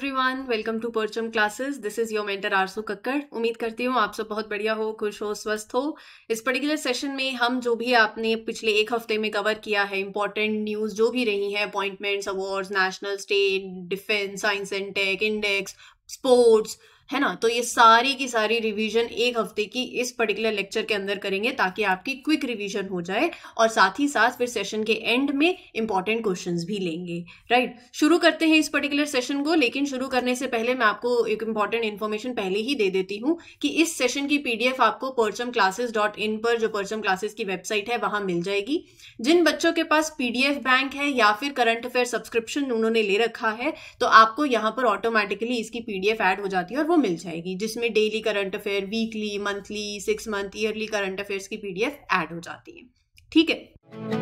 Everyone welcome to Parcham classes this is your mentor Aarzoo Kakkar उम्मीद करती हूँ आप सब बहुत बढ़िया हो खुश हो स्वस्थ हो इस पर्टिकुलर सेशन में हम जो भी आपने पिछले एक हफ्ते में कवर किया है इंपॉर्टेंट न्यूज़ जो भी रही है appointments awards national state defence science and tech index sports है ना तो ये सारी की सारी रिवीजन एक हफ्ते की इस पर्टिकुलर लेक्चर के अंदर करेंगे ताकि आपकी क्विक रिवीजन हो जाए और साथ ही साथ फिर सेशन के एंड में इंपॉर्टेंट क्वेश्चन भी लेंगे राइट शुरू करते हैं इस पर्टिकुलर सेशन को लेकिन शुरू करने से पहले मैं आपको एक इंपॉर्टेंट इन्फॉर्मेशन पहले ही दे देती हूँ कि इस सेशन की पीडीएफ आपको पर्चम डॉट इन पर जो पर्चम क्लासेस की वेबसाइट है वहां मिल जाएगी जिन बच्चों के पास पीडीएफ बैंक है या फिर करंट अफेयर सब्सक्रिप्शन उन्होंने ले रखा है तो आपको यहाँ पर ऑटोमेटिकली इसकी पीडीएफ ऐड हो जाती है और वो मिल जाएगी जिसमें daily current affair weekly monthly six month yearly current affairs की पीडीएफ ऐड हो जाती है ठीक है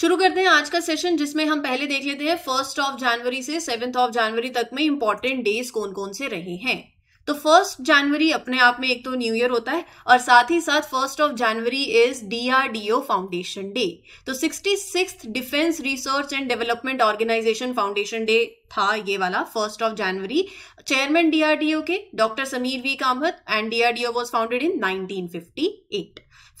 शुरू करते हैं आज का सेशन जिसमें हम पहले देख लेते हैं फर्स्ट ऑफ जनवरी से सेवेंथ ऑफ जनवरी तक में इंपॉर्टेंट डेज कौन कौन से रहे हैं तो फर्स्ट जनवरी अपने आप में एक तो न्यू ईयर होता है और साथ ही साथ first of January is DRDO foundation day तो sixty six defence research and development organisation foundation day था ये वाला first of January chairman DRDO के doctor Samir V Kamat and DRDO was founded in nineteen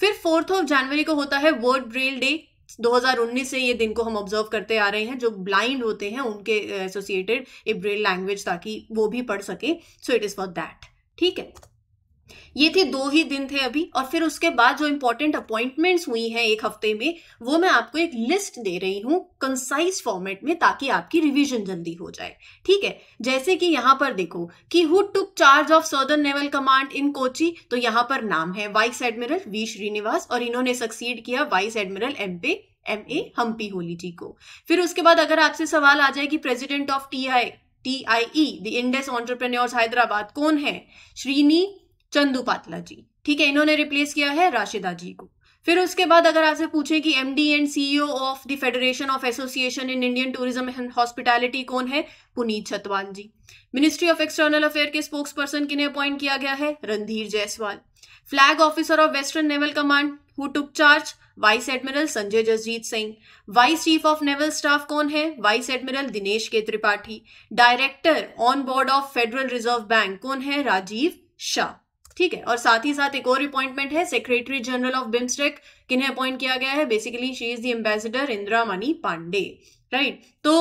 फिर फोर्थ ऑफ जनवरी को होता है world Braille day 2019 से ये दिन को हम ऑब्जर्व करते आ रहे हैं जो ब्लाइंड होते हैं उनके एसोसिएटेड इब्रेल लैंग्वेज ताकि वो भी पढ़ सके so it is for that ठीक है ये थे दो ही दिन थे अभी और फिर उसके बाद जो इंपॉर्टेंट अपॉइंटमेंट्स हुई हैं एक हफ्ते में वो मैं आपको एक लिस्ट दे रही हूं कंसाइज फॉर्मेट में ताकि आपकी रिवीजन जल्दी हो जाए ठीक है जैसे कि यहाँ पर देखो कि who took charge of southern naval command in Kochi तो यहाँ पर नाम है वाइस एडमिरल वी श्रीनिवास और इन्होंने सक्सीड किया वाइस एडमिरल एम पे M A Hampiholi ji को फिर उसके बाद अगर आपसे सवाल आ जाए कि president of T I T I E the Indus entrepreneurs Hyderabad कौन है श्रीनी चंदू पातला जी ठीक है इन्होंने रिप्लेस किया है राशिदा जी को फिर उसके बाद अगर आपसे पूछें कि M D and CEO of the federation of association in Indian tourism and hospitality कौन है Puneet Chhatwal ji ministry of external affair के स्पोक्स पर्सन किन्हें अपॉइंट किया गया है Randhir Jaiswal flag officer of western naval command who took charge vice admiral Sanjay Jasjit Singh vice chief of naval staff कौन है vice admiral Dinesh K Tripathi director on board of federal reserve bank कौन है राजीव शाह ठीक है और साथ ही साथ एक और अपॉइंटमेंट है सेक्रेटरी जनरल ऑफ बिम्स्टेक किन्हें अपॉइंट किया गया है basically she is the ambassador Indira Mani Pandey right तो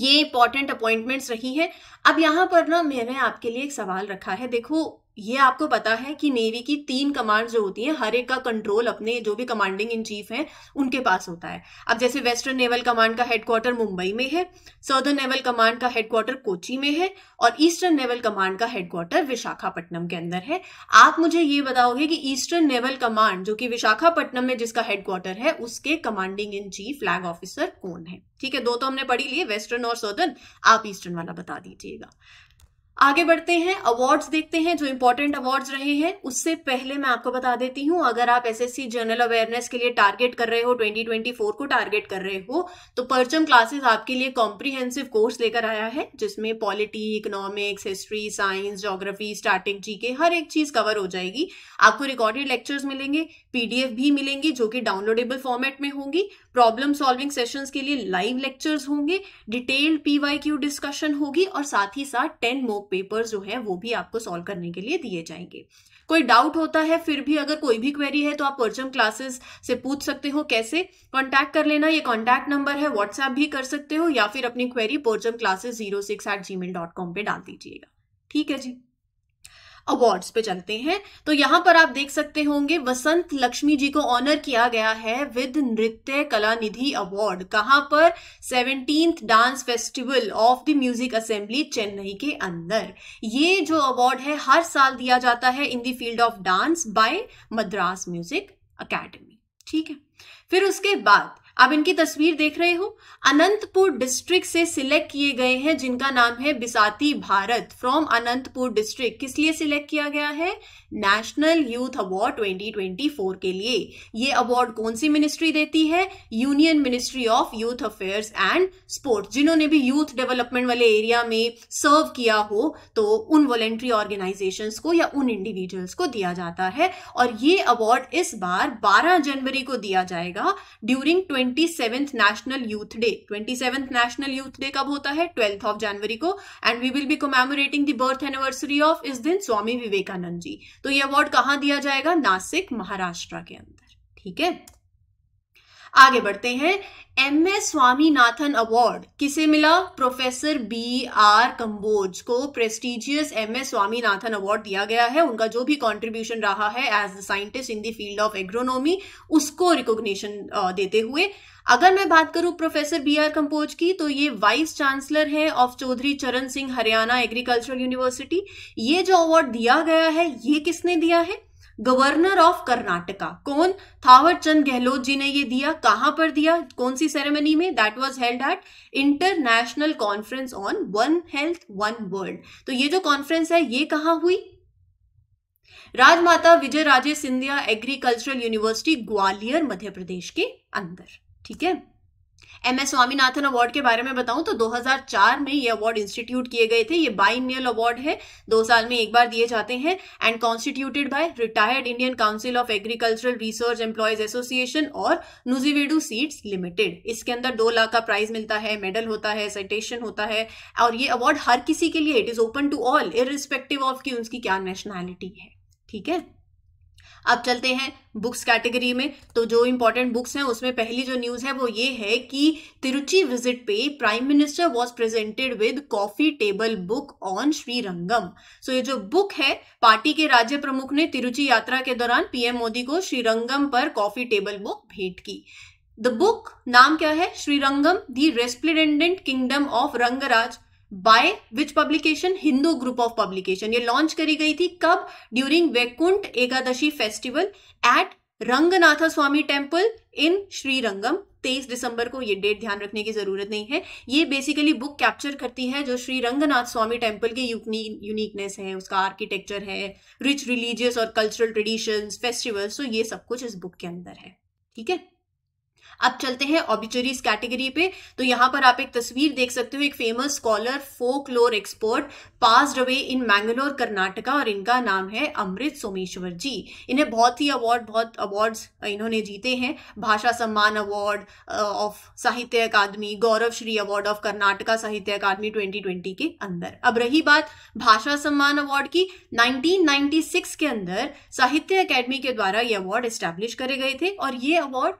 ये इंपॉर्टेंट अपॉइंटमेंट्स रही हैं अब यहां पर ना मैंने आपके लिए एक सवाल रखा है देखो ये आपको पता है कि नेवी की तीन कमांड जो होती हैं हर एक का कंट्रोल अपने जो भी कमांडिंग इन चीफ हैं उनके पास होता है अब जैसे वेस्टर्न नेवल कमांड का हेडक्वार्टर मुंबई में है सदर्न नेवल कमांड का हेडक्वार्टर कोची में है और ईस्टर्न नेवल कमांड का हेडक्वार्टर विशाखापट्टनम के अंदर है आप मुझे ये बताओगे कि ईस्टर्न नेवल कमांड जो कि विशाखापट्टनम में जिसका हेडक्वार्टर है उसके commanding in chief flag officer कौन है ठीक है दो तो हमने पढ़ी लिए वेस्टर्न और सदर्न आप ईस्टर्न वाला बता दीजिएगा आगे बढ़ते हैं अवार्ड्स देखते हैं जो इम्पोर्टेंट अवार्ड्स रहे हैं उससे पहले मैं आपको बता देती हूँ अगर आप एसएससी जनरल अवेयरनेस के लिए टारगेट कर रहे हो 2024 को टारगेट कर रहे हो तो परचम क्लासेस आपके लिए कॉम्प्रिहेंसिव कोर्स लेकर आया है जिसमें polity economics history science geography starting G K हर एक चीज कवर हो जाएगी आपको रिकॉर्डेड लेक्चर्स मिलेंगे पीडीएफ भी मिलेंगी जो कि डाउनलोडेबल फॉर्मेट में होंगी प्रॉब्लम सॉल्विंग सेशंस के लिए लाइव लेक्चर्स होंगे डिटेल्ड पीवाई डिस्कशन होगी और साथ ही साथ टेन मोक पेपर्स जो है वो भी आपको सॉल्व करने के लिए दिए जाएंगे कोई डाउट होता है फिर भी अगर कोई भी क्वेरी है तो आप परचम क्लासेस से पूछ सकते हो कैसे कॉन्टैक्ट कर लेना ये कॉन्टैक्ट नंबर है व्हाट्सएप भी कर सकते हो या फिर अपनी query Parcham classes zero six eight Gmail dot com पर डाल दीजिएगा ठीक है जी अवार्ड्स पे चलते हैं तो यहाँ पर आप देख सकते होंगे वसंत लक्ष्मी जी को ऑनर किया गया है विद नृत्य कला निधि अवार्ड कहाँ पर seventeen dance festival of the music assembly Chennai के अंदर ये जो अवार्ड है हर साल दिया जाता है in the field of dance by Madras music academy ठीक है फिर उसके बाद आप इनकी तस्वीर देख रहे हो अनंतपुर डिस्ट्रिक्ट से सिलेक्ट किए गए हैं जिनका नाम है बिसाती भारत फ्रॉम अनंतपुर डिस्ट्रिक्ट किस लिए सिलेक्ट किया गया है नेशनल यूथ अवार्ड 2024 के लिए ये अवार्ड कौन सी मिनिस्ट्री देती है union ministry of youth affairs and sports जिन्होंने भी यूथ डेवलपमेंट वाले एरिया में सर्व किया हो तो उन वॉलेंट्री ऑर्गेनाइजेशन को या उन इंडिविजुअल्स को दिया जाता है और ये अवार्ड इस बार बारह जनवरी को दिया जाएगा during twenty twenty seventh national youth day twenty seventh national youth day कब होता है ट्वेल्थ ऑफ जनवरी को and we will be commemorating the birth anniversary of इस दिन स्वामी विवेकानंद जी तो ये अवार्ड कहाँ दिया जाएगा नासिक महाराष्ट्र के अंदर ठीक है आगे बढ़ते हैं एम एस स्वामीनाथन अवार्ड किसे मिला प्रोफेसर बी आर कंबोज को prestigious M S Swaminathan award दिया गया है उनका जो भी कंट्रीब्यूशन रहा है as the scientist in the field of agronomy उसको रिकॉग्निशन देते हुए अगर मैं बात करूं प्रोफेसर बी आर कंपोज की तो ये वाइस चांसलर हैं of Chaudhary Charan Singh Haryana agricultural university ये जो अवार्ड दिया गया है ये किसने दिया है गवर्नर ऑफ कर्नाटका कौन थावर चंद गहलोत जी ने ये दिया कहां पर दिया कौन सी सेरेमनी में that was held at international conference on one health one world तो ये जो कॉन्फ्रेंस है ये कहां हुई राजमाता विजय राजे सिंधिया एग्रीकल्चरल यूनिवर्सिटी ग्वालियर मध्य प्रदेश के अंदर ठीक है एम एस स्वामीनाथन अवार्ड के बारे में बताऊं तो 2004 में ये अवार्ड इंस्टीट्यूट किए गए थे ये बाइनियल अवार्ड है दो साल में एक बार दिए जाते हैं and constituted by retired Indian council of agricultural research employees association और नुजीवेडू सीड्स लिमिटेड इसके अंदर दो लाख का प्राइज मिलता है मेडल होता है साइटेशन होता है और ये अवार्ड हर किसी के लिए it is open to all irrespective of की उसकी क्या नेशनैलिटी है ठीक है अब चलते हैं बुक्स कैटेगरी में तो जो इम्पोर्टेंट बुक्स हैं उसमें पहली जो न्यूज़ है वो ये है कि तिरुचि विजिट पे prime minister was presented with coffee table book on Srirangam so ये जो बुक है पार्टी के राज्य प्रमुख ने तिरुचि यात्रा के दौरान पीएम मोदी को श्रीरंगम पर कॉफी टेबल बुक भेंट की द बुक नाम क्या है Srirangam the resplendent kingdom of Rangaraja by which publication Hindu group of publication ये लॉन्च करी गई थी कब during Vaikuntha Ekadashi festival at Ranganatha Swami temple in Srirangam 23 दिसंबर को ये डेट ध्यान रखने की जरूरत नहीं है ये बेसिकली बुक कैप्चर करती है जो श्री रंगनाथ स्वामी टेम्पल की यूनिकनेस है उसका आर्किटेक्चर है रिच रिलीजियस और कल्चरल ट्रेडिशंस फेस्टिवल्स तो ये सब कुछ इस बुक के अंदर है ठीक है अब चलते हैं ऑबिचरीज कैटेगरी पे तो यहाँ पर आप एक तस्वीर देख सकते हो एक famous scholar folklore expert passed away in Mangalore Karnataka और इनका नाम है अमृत सोमेश्वर जी इन्हें बहुत ही अवार्ड बहुत अवार्ड्स इन्होंने जीते हैं भाषा सम्मान award of Sahitya Akademi Gaurava Shri award of Karnataka Sahitya Akademi 2020 के अंदर अब रही बात भाषा सम्मान अवार्ड की 1996 के अंदर साहित्य अकादमी के द्वारा ये अवार्ड स्टैब्लिश करे गए थे और ये अवार्ड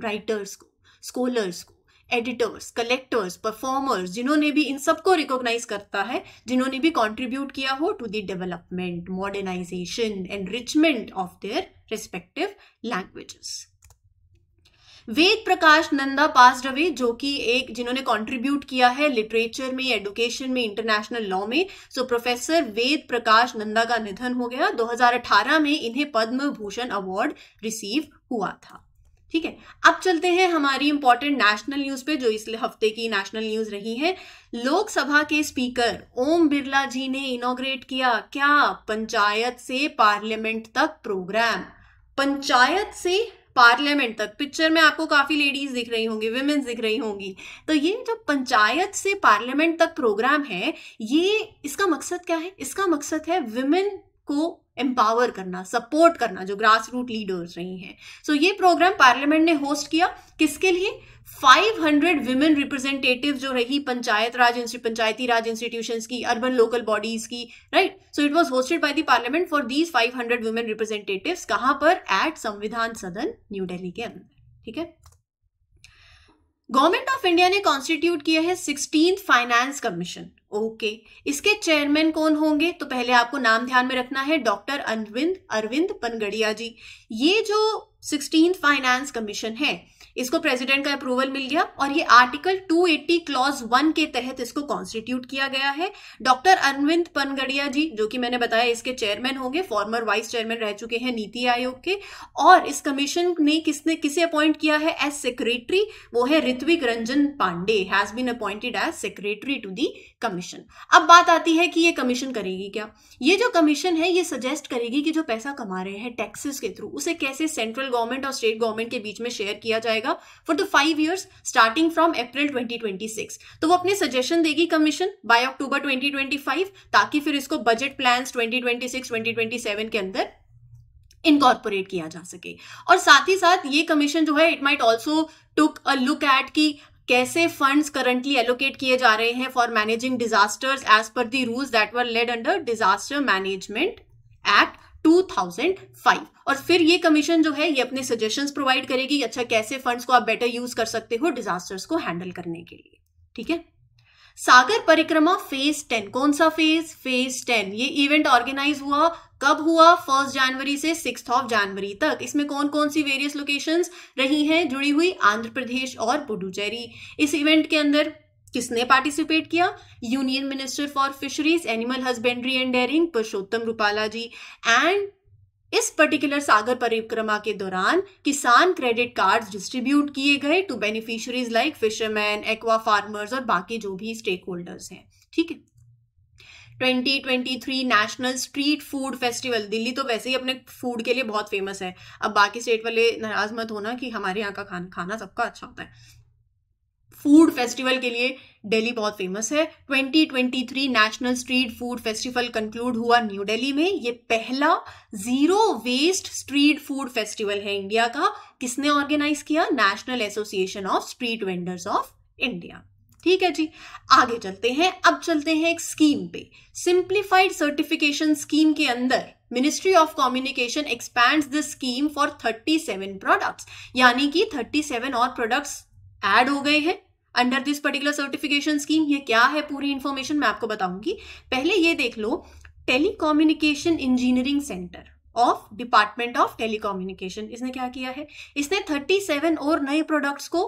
राइटर्स को स्कॉलर्स को एडिटर्स कलेक्टर्स परफॉर्मर्स जिन्होंने भी इन सबको रिकॉग्नाइज करता है जिन्होंने भी कॉन्ट्रीब्यूट किया हो to the development modernisation enrichment of their respective languages Ved Prakash Nanda पास रवि जो कि एक जिन्होंने कंट्रीब्यूट किया है लिटरेचर में एडुकेशन में इंटरनेशनल लॉ में सो प्रोफेसर वेद प्रकाश नंदा का निधन हो गया 2018 में इन्हें पद्म भूषण अवार्ड रिसीव हुआ था ठीक है अब चलते हैं हमारी इंपॉर्टेंट नेशनल न्यूज पे जो इस हफ्ते की नेशनल न्यूज रही है लोकसभा के स्पीकर ओम बिरला जी ने इनोग्रेट किया क्या पंचायत से पार्लियामेंट तक प्रोग्राम पंचायत से पार्लियामेंट तक पिक्चर में आपको काफी लेडीज दिख रही होंगी वुमेन्स दिख रही होंगी तो ये जो पंचायत से पार्लियामेंट तक प्रोग्राम है ये इसका मकसद क्या है इसका मकसद है विमेन को एम्पावर करना सपोर्ट करना जो ग्रास रूट लीडर्स रही हैं सो so, ये प्रोग्राम पार्लियामेंट ने होस्ट किया किसके लिए 500 हंड्रेड वुमेन रिप्रेजेंटेटिव जो रही पंचायत राज पंचायती राज इंस्टीट्यूशन की अर्बन लोकल बॉडीज की right so it was hosted by the parliament for these 500 hundred women representative कहां पर एट संविधान सदन न्यू डेली के अंदर ठीक है गवर्नमेंट ऑफ इंडिया ने कॉन्स्टिट्यूट किया है सिक्सटीन फाइनेंस कमीशन ओके इसके चेयरमैन कौन होंगे तो पहले आपको नाम ध्यान में रखना है डॉक्टर अरविंद अरविंद पनगड़िया जी ये जो सिक्सटीन फाइनेंस कमीशन है इसको प्रेसिडेंट का अप्रूवल मिल गया और ये आर्टिकल 280 क्लॉज वन के तहत इसको कॉन्स्टिट्यूट किया गया है डॉक्टर अरविंद पनगड़िया जी जो कि मैंने बताया इसके चेयरमैन होंगे फॉर्मर वाइस चेयरमैन रह चुके हैं नीति आयोग के और इस कमीशन ने किसने किसे अपॉइंट किया है एज सेक्रेटरी वो है Ritvik Ranjan Pandey has been appointed as secretary to the commission अब बात आती है कि ये कमीशन करेगी क्या ये जो कमीशन है ये सजेस्ट करेगी कि जो पैसा कमा रहे हैं टैक्सेस के थ्रू उसे कैसे सेंट्रल गवर्नमेंट और स्टेट गवर्नमेंट के बीच में शेयर किया जाएगा जाएगा for the five years starting from April 2026 तो वो अपने सजेशन देगी कमीशन बाय अक्टूबर 2025 ताकि फिर इसको बजट प्लान्स 2026 2027 के अंदर इनकॉर्पोरेट किया जा सके और साथ ही साथ ये कमीशन जो है it might also took a look at की कैसे फंड्स करंटली एलोकेट किए जा रहे हैं for managing disasters as per the rules that were laid under disaster management act 2005 और फिर ये कमीशन जो है ये अपने सजेशंस प्रोवाइड करेगी अच्छा कैसे फंड्स को आप बेटर यूज कर सकते हो डिजास्टर्स को हैंडल करने के लिए ठीक है सागर परिक्रमा फेज टेन कौन सा फेज फेज टेन ये इवेंट ऑर्गेनाइज हुआ कब हुआ फर्स्ट जनवरी से सिक्स ऑफ जनवरी तक इसमें कौन कौन सी वेरियस लोकेशंस रही हैं जुड़ी हुई आंध्र प्रदेश और पुडुचेरी इस इवेंट के अंदर किसने पार्टिसिपेट किया union minister for fisheries animal husbandry and dairying Purushottam Rupala ji and इस पर्टिकुलर सागर परिक्रमा के दौरान किसान क्रेडिट कार्ड्स डिस्ट्रीब्यूट किए गए to beneficiaries like fisherman aqua farmers और बाकी जो भी स्टेक होल्डर्स हैं ठीक है 2023 national street food festival Delhi तो वैसे ही अपने फूड के लिए बहुत फेमस है अब बाकी स्टेट वाले नाराज मत होना कि हमारे यहाँ का खान, खाना सबका अच्छा होता है फूड फेस्टिवल के लिए दिल्ली बहुत फेमस है 2023 national street food festival conclude हुआ न्यू दिल्ली में ये पहला zero waste street food festival है इंडिया का किसने ऑर्गेनाइज किया national association of street vendors of India ठीक है जी आगे चलते हैं अब चलते हैं एक स्कीम पे सिंप्लीफाइड सर्टिफिकेशन स्कीम के अंदर ministry of communication expand the scheme for 37 products यानी कि 37 और प्रोडक्ट्स ऐड हो गए हैं under this particular certification scheme ये क्या है पूरी इन्फॉर्मेशन मैं आपको बताऊंगी पहले ये देख लो telecommunication engineering centre of department of telecommunication इसने क्या किया है इसने 37 और नए प्रोडक्ट्स को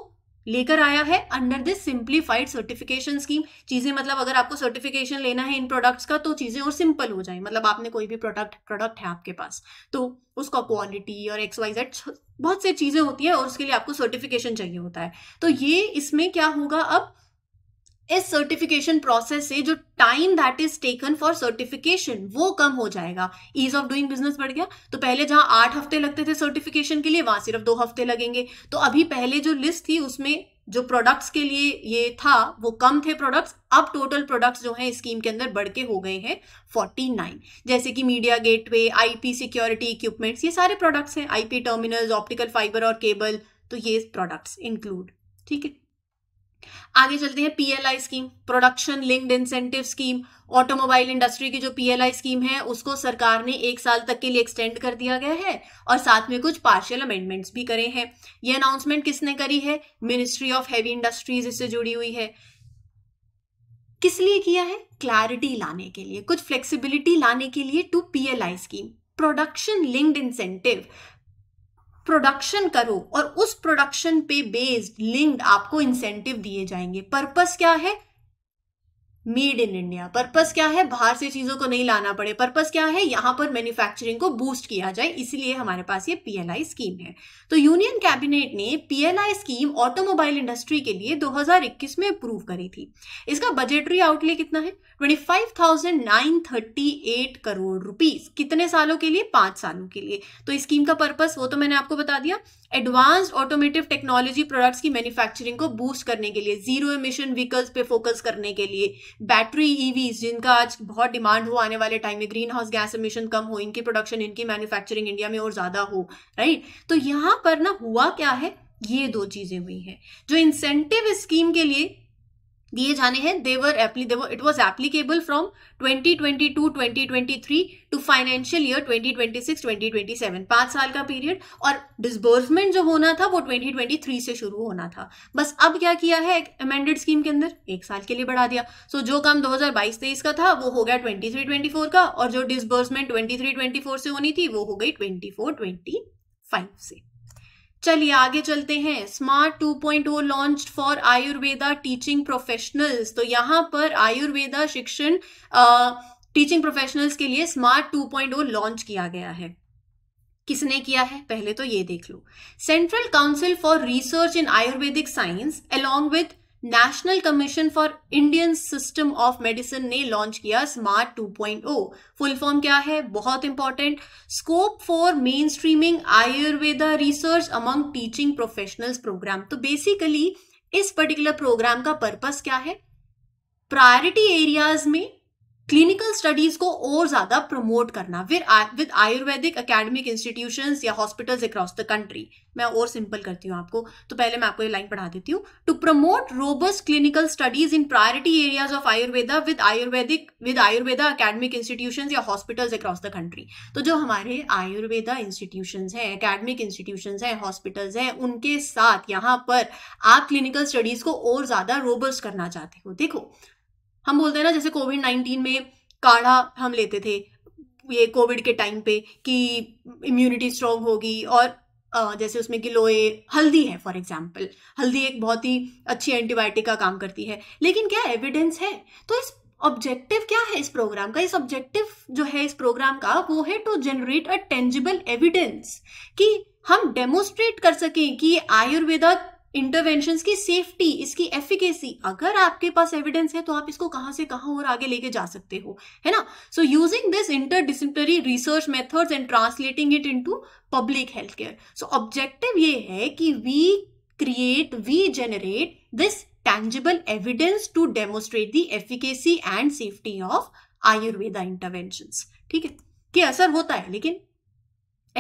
लेकर आया है under this simplified certification scheme चीजें मतलब अगर आपको सर्टिफिकेशन लेना है इन प्रोडक्ट्स का तो चीजें और सिंपल हो जाए मतलब आपने कोई भी प्रोडक्ट प्रोडक्ट है आपके पास तो उसका क्वालिटी और एक्स वाई जेड बहुत सी चीजें होती है और उसके लिए आपको सर्टिफिकेशन चाहिए होता है तो ये इसमें क्या होगा अब इस सर्टिफिकेशन प्रोसेस से जो time that is taken for certification वो कम हो जाएगा ईज ऑफ डूइंग बिजनेस बढ़ गया तो पहले जहां आठ हफ्ते लगते थे सर्टिफिकेशन के लिए वहां सिर्फ दो हफ्ते लगेंगे तो अभी पहले जो लिस्ट थी उसमें जो प्रोडक्ट्स के लिए ये था वो कम थे प्रोडक्ट्स अब टोटल प्रोडक्ट्स जो हैं स्कीम के अंदर बढ़ के हो गए हैं 49 जैसे कि media gateway IP security equipments ये सारे प्रोडक्ट्स हैं आईपी टर्मिनल्स ऑप्टिकल फाइबर और केबल तो ये प्रोडक्ट्स इंक्लूड ठीक है आगे चलते हैं PLI scheme production linked incentive scheme automobile industry की जो पीएलआई स्कीम है उसको सरकार ने एक साल तक के लिए एक्सटेंड कर दिया गया है और साथ में कुछ पार्शियल अमेंडमेंट्स भी करे हैं ये अनाउंसमेंट किसने करी है मिनिस्ट्री ऑफ हैवी इंडस्ट्रीज इससे जुड़ी हुई है किस लिए किया है क्लैरिटी लाने के लिए कुछ फ्लेक्सीबिलिटी लाने के लिए to PLI scheme production linked incentive production करो और उस प्रोडक्शन पे बेस्ड लिंक्ड आपको इंसेंटिव दिए जाएंगे पर्पस क्या है मेड इन इंडिया पर्पस क्या है बाहर से चीजों को नहीं लाना पड़े पर्पस क्या है यहाँ पर मैन्युफैक्चरिंग को बूस्ट किया जाए इसीलिए हमारे पास ये पीएलआई स्कीम है तो यूनियन कैबिनेट ने पीएलआई स्कीम ऑटोमोबाइल इंडस्ट्री के लिए 2021 में अप्रूव करी थी इसका बजटरी आउटले कितना है ट्वेंटी करोड़ रुपीज कितने सालों के लिए पांच सालों के लिए तो स्कीम का पर्पस वो तो मैंने आपको बता दिया एडवांस्ड ऑटोमेटिव टेक्नोलॉजी प्रोडक्ट्स की मैन्युफैक्चरिंग को बूस्ट करने के लिए जीरो एमिशन व्हीकल्स पे फोकस करने के लिए बैटरी ईवीज e जिनका आज बहुत डिमांड हो आने वाले टाइम में ग्रीन हाउस गैस एमिशन कम हो इनकी प्रोडक्शन इनकी मैन्युफैक्चरिंग इंडिया में और ज़्यादा हो राइट तो यहां पर ना हुआ क्या है ये दो चीज़ें हुई हैं जो इंसेंटिव स्कीम के लिए दिए जाने हैं they were appli they were it was applicable from 2022 2023 to financial year 2026 2027 पांच साल का पीरियड और डिसबर्समेंट जो होना था वो 2023 से शुरू होना था बस अब क्या किया है अमेंडेड स्कीम के अंदर एक साल के लिए बढ़ा दिया सो so, जो काम 2022-23 का था वो हो गया 23-24 का और जो डिसबर्समेंट 23-24 से होनी थी वो हो गई 24-25 से चलिए आगे चलते हैं smart 2.0 launch for Ayurveda teaching professionals तो यहां पर आयुर्वेदा शिक्षण टीचिंग प्रोफेशनल्स के लिए स्मार्ट 2.0 लॉन्च किया गया है किसने किया है पहले तो ये देख लो central council for research in Ayurvedic science along with national commission for Indian system of medicine ने लॉन्च किया स्मार्ट 2.0 फुल फॉर्म क्या है बहुत important scope for mainstreaming Ayurveda research among teaching professionals programme तो बेसिकली इस पर्टिकुलर प्रोग्राम का purpose क्या है प्रायोरिटी एरियाज में क्लिनिकल स्टडीज को और ज्यादा प्रमोट करना विद आयुर्वेदिक एकेडमिक इंस्टीट्यूशंस या हॉस्पिटल्स अक्रॉस द कंट्री मैं और सिंपल करती हूँ आपको तो पहले मैं आपको ये लाइन पढ़ा देती हूँ to promote robust clinical studies in priority areas of Ayurveda with Ayurvedic with Ayurveda academic institution या हॉस्पिटल्स अक्रॉस द कंट्री तो जो हमारे आयुर्वेदा इंस्टीट्यूशन हैं अकेडमिक इंस्टीट्यूशन हैं हॉस्पिटल हैं उनके साथ यहाँ पर आप क्लिनिकल स्टडीज को और ज्यादा रोबस्ट करना चाहते हो देखो हम बोलते हैं ना जैसे कोविड नाइन्टीन में काढ़ा हम लेते थे ये कोविड के टाइम पे कि इम्यूनिटी स्ट्रांग होगी और जैसे उसमें गिलोए हल्दी है फॉर एग्जाम्पल हल्दी एक बहुत ही अच्छी एंटीबायोटिक का काम करती है लेकिन क्या एविडेंस है तो इस ऑब्जेक्टिव क्या है इस प्रोग्राम का इस ऑब्जेक्टिव जो है इस प्रोग्राम का वो है to generate a tangible evidence कि हम डेमोस्ट्रेट कर सकें कि आयुर्वेदा इंटरवेंशन की सेफ्टी इसकी एफिकेसी अगर आपके पास एविडेंस है तो आप इसको कहां से कहां और आगे लेके जा सकते हो है ना so using this interdisciplinary research method and translating it to public health care so objective ये है कि we create we generate this tangible evidence to demonstrate the efficacy and safety of Ayurveda intervention ठीक है कि असर होता है लेकिन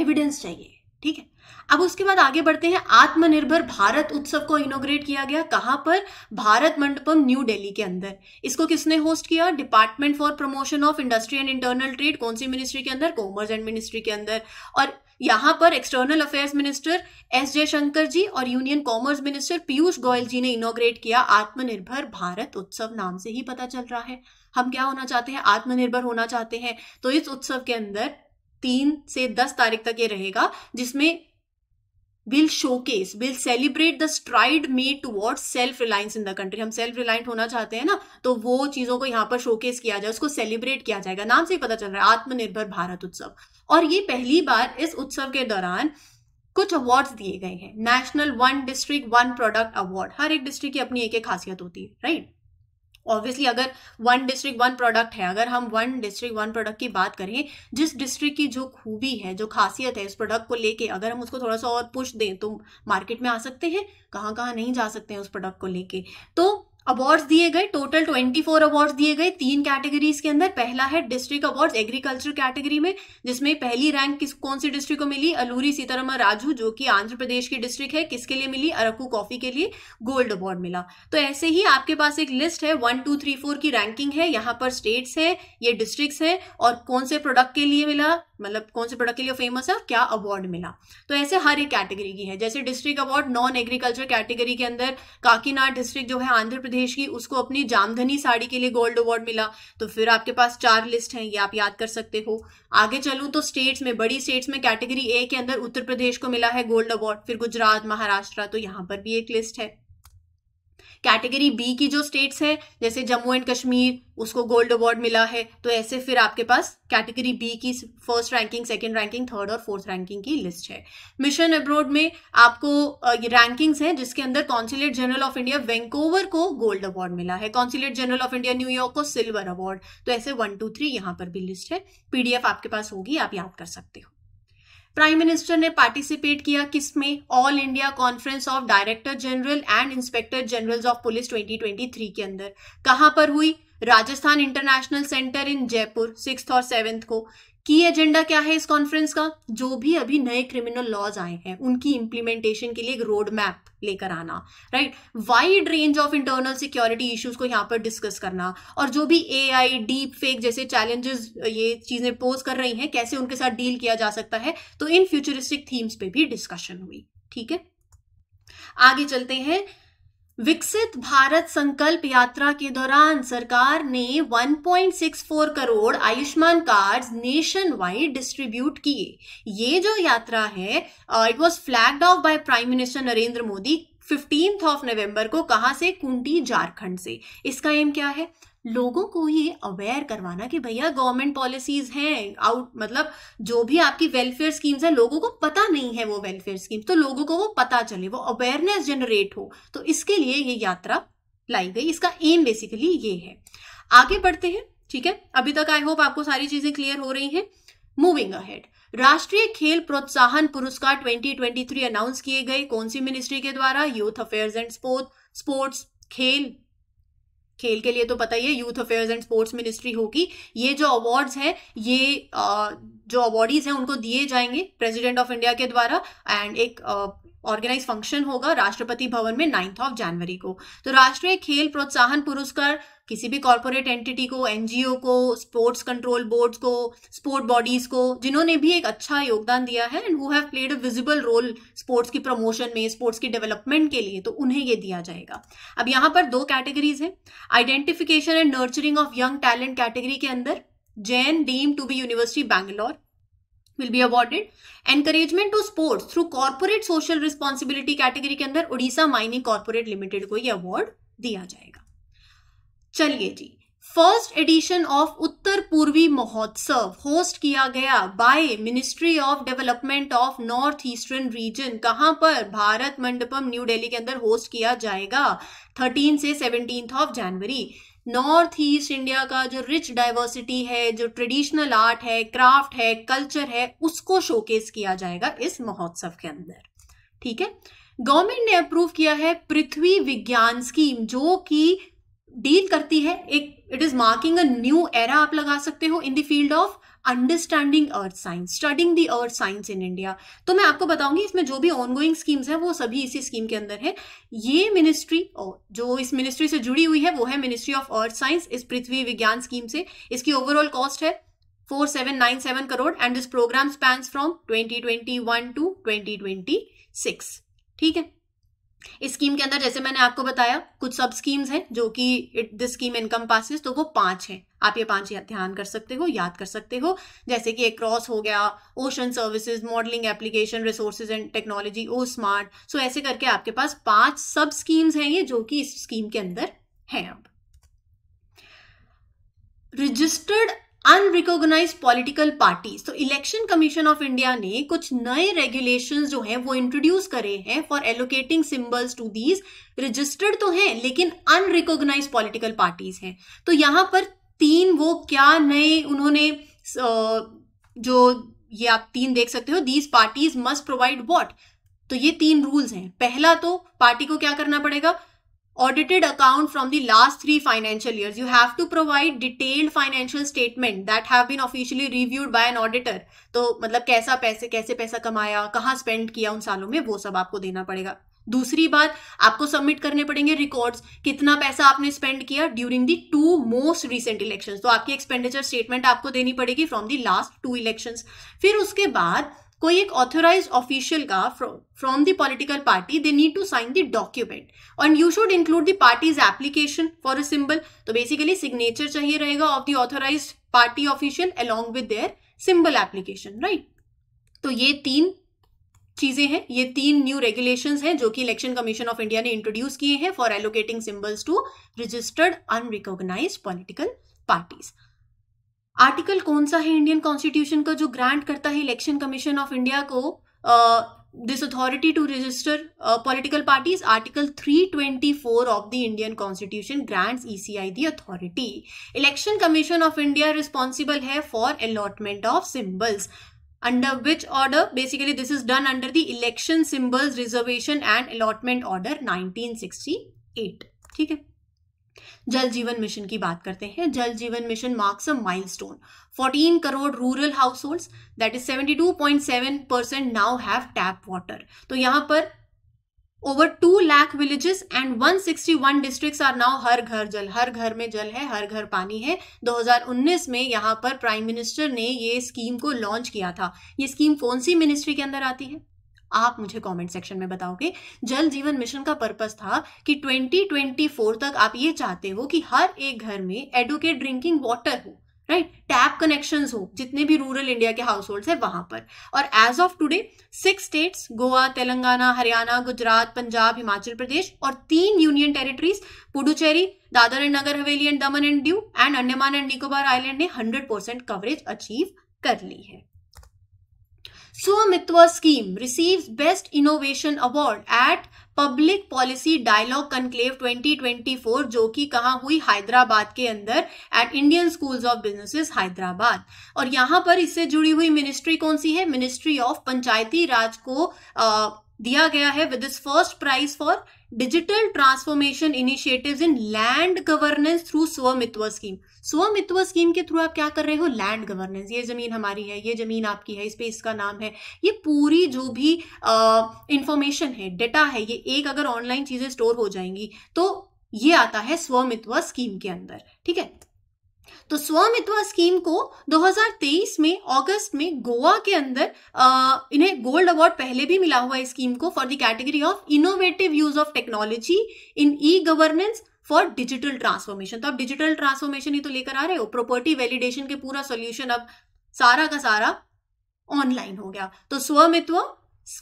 एविडेंस चाहिए ठीक है अब उसके बाद आगे बढ़ते हैं आत्मनिर्भर भारत उत्सव को इनोग्रेट किया गया कहां पर भारत मंडपम न्यू दिल्ली के अंदर इसको किसने होस्ट किया department for promotion of industry and internal trade कौन सी मिनिस्ट्री के अंदर कॉमर्स एंड मिनिस्ट्री के अंदर और यहां पर external affairs minister S Jaishankar ji और union commerce minister Piyush Goyal ji ने इनोग्रेट किया आत्मनिर्भर भारत उत्सव नाम से ही पता चल रहा है हम क्या होना चाहते हैं आत्मनिर्भर होना चाहते हैं तो इस उत्सव के अंदर तीन से दस तारीख तक ये रहेगा जिसमें will showcase will celebrate the stride made towards self reliance in the country हम सेल्फ रिलायंट होना चाहते हैं ना तो वो चीज़ों को यहाँ पर शो केस किया जाए उसको सेलिब्रेट किया जाएगा नाम से ही पता चल रहा है आत्मनिर्भर भारत उत्सव और ये पहली बार इस उत्सव के दौरान कुछ अवार्ड्स दिए गए हैं national one district one product award हर एक डिस्ट्रिक्ट की अपनी एक एक खासियत होती है राइट ऑब्वियसली अगर वन डिस्ट्रिक्ट वन प्रोडक्ट है अगर हम वन डिस्ट्रिक्ट वन प्रोडक्ट की बात करें जिस डिस्ट्रिक्ट की जो खूबी है जो खासियत है उस प्रोडक्ट को लेके अगर हम उसको थोड़ा सा और पुश दें तो मार्केट में आ सकते हैं कहाँ कहाँ नहीं जा सकते हैं उस प्रोडक्ट को लेके तो अवार्ड्स दिए गए टोटल 24 अवार्ड्स दिए गए तीन कैटेगरीज के अंदर पहला है डिस्ट्रिक्ट अवार्ड्स एग्रीकल्चर कैटेगरी में जिसमें पहली रैंक किस कौन सी डिस्ट्रिक्ट को मिली अलूरी सीतारामा राजू जो कि आंध्र प्रदेश की डिस्ट्रिक्ट है किसके लिए मिली अरकू कॉफी के लिए गोल्ड अवार्ड मिला तो ऐसे ही आपके पास एक लिस्ट है वन टू थ्री फोर की रैंकिंग है यहाँ पर स्टेट्स है ये डिस्ट्रिक्ट है और कौन से प्रोडक्ट के लिए मिला मतलब कौन से प्रोडक्ट के लिए फेमस है और क्या अवार्ड मिला तो ऐसे हर एक कैटेगरी की है जैसे district award non agriculture category के अंदर काकीनाड डिस्ट्रिक्ट जो है आंध्र प्रदेश की उसको अपनी जामधनी साड़ी के लिए गोल्ड अवार्ड मिला तो फिर आपके पास चार लिस्ट हैं ये आप याद कर सकते हो आगे चलूँ तो स्टेट्स में बड़ी स्टेट्स में कैटेगरी ए के अंदर उत्तर प्रदेश को मिला है गोल्ड अवार्ड फिर गुजरात महाराष्ट्र तो यहाँ पर भी एक लिस्ट है कैटेगरी बी की जो स्टेट्स है जैसे जम्मू एंड कश्मीर उसको गोल्ड अवार्ड मिला है तो ऐसे फिर आपके पास कैटेगरी बी की first ranking second ranking third और फोर्थ रैंकिंग की लिस्ट है मिशन अब्रोड में आपको ये रैंकिंग्स हैं जिसके अंदर consulate general of India Vancouver को गोल्ड अवार्ड मिला है consulate general of India New York को सिल्वर अवार्ड तो ऐसे वन टू थ्री यहाँ पर भी लिस्ट है पीडीएफ आपके पास होगी आप याद कर सकते हो प्राइम मिनिस्टर ने पार्टिसिपेट किया किसमें all India conference of director general and inspector general of police 2023 के अंदर कहां पर हुई Rajasthan international centre in Jaipur six और सेवेंथ को की एजेंडा क्या है इस कॉन्फ्रेंस का जो भी अभी नए क्रिमिनल लॉज आए हैं उनकी इंप्लीमेंटेशन के लिए एक रोड मैप लेकर आना right wide range of internal security issues को यहां पर डिस्कस करना और जो भी एआई डीप फेक जैसे चैलेंजेस ये चीजें पोज कर रही हैं कैसे उनके साथ डील किया जा सकता है तो इन फ्यूचरिस्टिक थीम्स पे भी डिस्कशन हुई ठीक है आगे चलते हैं विकसित भारत संकल्प यात्रा के दौरान सरकार ने 1.64 crore Ayushman card nationwide distribute किए ये जो यात्रा है it was flagged off by prime minister Narendra Modi fifteenth of November को कहा से कुंटी झारखंड से इसका एम क्या है लोगों को ये अवेयर करवाना कि भैया गवर्नमेंट पॉलिसीज हैं आउट मतलब जो भी आपकी वेलफेयर स्कीम्स हैं लोगों को पता नहीं है वो वेलफेयर स्कीम तो लोगों को वो पता चले वो अवेयरनेस जनरेट हो तो इसके लिए ये यात्रा लाई गई इसका एम बेसिकली ये है आगे बढ़ते हैं ठीक है अभी तक आई होप आपको सारी चीजें क्लियर हो रही हैं मूविंग अहेड राष्ट्रीय खेल प्रोत्साहन पुरस्कार 2023 अनाउंस किए गए कौन सी मिनिस्ट्री के द्वारा youth affairs and sport sports खेल खेल के लिए तो पता ही है youth affairs and sports ministry होगी ये जो अवार्ड्स हैं ये जो अवार्डीज हैं उनको दिए जाएंगे प्रेसिडेंट ऑफ इंडिया के द्वारा एंड एक ऑर्गेनाइज फंक्शन होगा राष्ट्रपति भवन में नाइन्थ ऑफ जनवरी को तो राष्ट्रीय खेल प्रोत्साहन पुरस्कार किसी भी कॉरपोरेट एंटिटी को एनजीओ को स्पोर्ट्स कंट्रोल बोर्ड्स को स्पोर्ट बॉडीज को जिन्होंने भी एक अच्छा योगदान दिया है and who have played a visible role sports की प्रमोशन में स्पोर्ट्स की डेवलपमेंट के लिए तो उन्हें ये दिया जाएगा अब यहाँ पर दो कैटेगरीज है identification and nurturing of young talent category के अंदर Jain deemed to be university Bangalore will be awarded encouragement to sports through corporate social responsibility category के अंदर उड़ीसा माइनिंग कॉर्पोरेट लिमिटेड को ये अवार्ड दिया जाएगा चलिए जी first edition of Uttar Purvi Mahotsav host किया गया by ministry of development of north eastern region कहाँ पर भारत मंडपम न्यू दिल्ली के अंदर होस्ट किया जाएगा 13 से 17 of January north east India का जो रिच डाइवर्सिटी है जो ट्रेडिशनल आर्ट है क्राफ्ट है कल्चर है उसको शोकेस किया जाएगा इस महोत्सव के अंदर ठीक है गवर्नमेंट ने अप्रूव किया है पृथ्वी विज्ञान स्कीम जो कि डील करती है एक it is marking a new era आप लगा सकते हो in the field of understanding earth science studying the earth science in India तो मैं आपको बताऊंगी इसमें जो भी ऑनगोइंग स्कीम्स है वो सभी इसी स्कीम के अंदर है ये मिनिस्ट्री और जो इस मिनिस्ट्री से जुड़ी हुई है वो है मिनिस्ट्री ऑफ अर्थ साइंस इस पृथ्वी विज्ञान स्कीम से इसकी ओवरऑल कॉस्ट है four seven nine seven crore and this programme span from twenty twenty one to twenty twenty six ठीक है इस स्कीम के अंदर जैसे मैंने आपको बताया कुछ सब स्कीम्स हैं जो कि दिस स्कीम इनकम पासिस तो वो पांच हैं आप ये पांच ध्यान कर सकते हो याद कर सकते हो जैसे कि एक क्रॉस हो गया ocean services modelling application resources and technology O smart so ऐसे करके आपके पास पांच सब स्कीम्स हैं ये जो कि इस स्कीम के अंदर हैं अब रजिस्टर्ड अनरिकोगनाइज पॉलिटिकल पार्टीज तो इलेक्शन कमीशन ऑफ इंडिया ने कुछ नए रेगुलेशन जो हैं वो इंट्रोड्यूस करे हैं for allocating symbols to these registered तो हैं लेकिन अनरिकोगनाइज पॉलिटिकल पार्टीज हैं तो यहां पर तीन वो क्या नए उन्होंने जो ये आप तीन देख सकते हो these parties must provide what तो ये तीन रूल्स हैं पहला तो पार्टी को क्या करना पड़ेगा audited account from the last three financial year you have to provide detailed financial statement that have been officially reviewed by an auditor तो मतलब कैसा पैसे कैसे पैसा कमाया कहाँ स्पेंड किया उन सालों में वो सब आपको देना पड़ेगा दूसरी बात आपको सबमिट करने पड़ेंगे रिकॉर्ड्स कितना पैसा आपने स्पेंड किया during the two most recent elections तो आपकी एक्सपेंडिचर स्टेटमेंट आपको देनी पड़ेगी from the last two elections फिर उसके बाद कोई एक ऑथोराइज ऑफिशियल का from the political party they need to sign the document and you should include the party's application for a symbol तो बेसिकली सिग्नेचर चाहिए रहेगा of the authorised party official along with their symbol application right तो ये तीन चीजें हैं ये तीन न्यू रेगुलेशंस हैं जो कि इलेक्शन कमीशन ऑफ इंडिया ने इंट्रोड्यूस किए हैं for allocating symbols to registered unrecognised political parties article कौन सा है इंडियन कॉन्स्टिट्यूशन का जो ग्रांट करता है इलेक्शन कमीशन ऑफ इंडिया को this authority to register political parties article 324 of the Indian constitution grants ECI the authority election commission of India responsible है for allotment of symbols under which order basically this is done under the election symbols reservation and allotment order 1968 theek hai जल Jeevan mission की बात करते हैं Jal Jeevan mission marks a milestone 14 crore rural household that is 72.7 percent now have tap water तो यहाँ पर over 2 lakh villages and 161 districts are now Har Ghar Jal हर घर में जल है हर घर पानी है 2019 में यहाँ पर प्राइम मिनिस्टर ने ये स्कीम को लॉन्च किया था ये स्कीम कौन सी मिनिस्ट्री के अंदर आती है आप मुझे कमेंट सेक्शन में बताओगे जल जीवन मिशन का पर्पस था कि 2024 तक आप ये चाहते हो कि हर एक घर में एडुकेट ड्रिंकिंग वाटर हो राइट टैप कनेक्शंस हो जितने भी रूरल इंडिया के हाउस होल्ड है वहां पर और as of today six states Goa Telangana Haryana Gujarat Punjab Himachal Pradesh और तीन union territories Puducherry Dadra and Nagar Haveli and Daman and Diu and Andaman and Nicobar island ने हंड्रेड परसेंट कवरेज अचीव कर ली है Svamitva scheme receives best innovation award at public policy dialogue conclave 2024 जो कि कहा हुई हैदराबाद के अंदर at Indian schools of businesses Hyderabad और यहाँ पर इससे जुड़ी हुई मिनिस्ट्री कौन सी है मिनिस्ट्री ऑफ पंचायती राज को आ, दिया गया है with first prize for digital transformation initiatives in land governance through Svamitva scheme Svamitva scheme के थ्रू आप क्या कर रहे हो लैंड गवर्नेंस ये जमीन हमारी है ये जमीन आपकी है इस पे इसका नाम है ये पूरी जो भी इंफॉर्मेशन है डेटा है ये एक अगर ऑनलाइन चीजें स्टोर हो जाएंगी तो ये आता है स्वमित्व स्कीम के अंदर ठीक है तो स्वामित्व स्कीम को 2023 में अगस्त में गोवा के अंदर आ, इन्हें गोल्ड अवार्ड पहले भी मिला हुआ है स्कीम को for the category of innovative use of technology in e governance for digital transformation तो आप डिजिटल ट्रांसफॉर्मेशन ही तो लेकर आ रहे हो प्रॉपर्टी वैलिडेशन के पूरा सोल्यूशन अब सारा का सारा ऑनलाइन हो गया तो Svamitva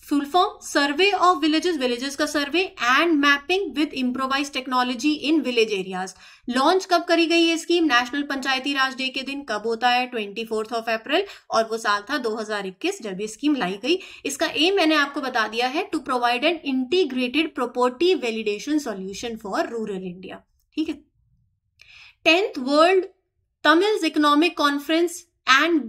full form survey of villages villages का survey and mapping with improvised technology in village areas launch कब करी गई ये scheme national Panchayati Raj day के दिन कब होता है ट्वेंटी फोर्थ ऑफ अप्रैल और वो साल था 2021 जब ये स्कीम लाई गई इसका एम मैंने आपको बता दिया है to provide an integrated property validation solution for rural India ठीक है tenth world Tamils economic conference and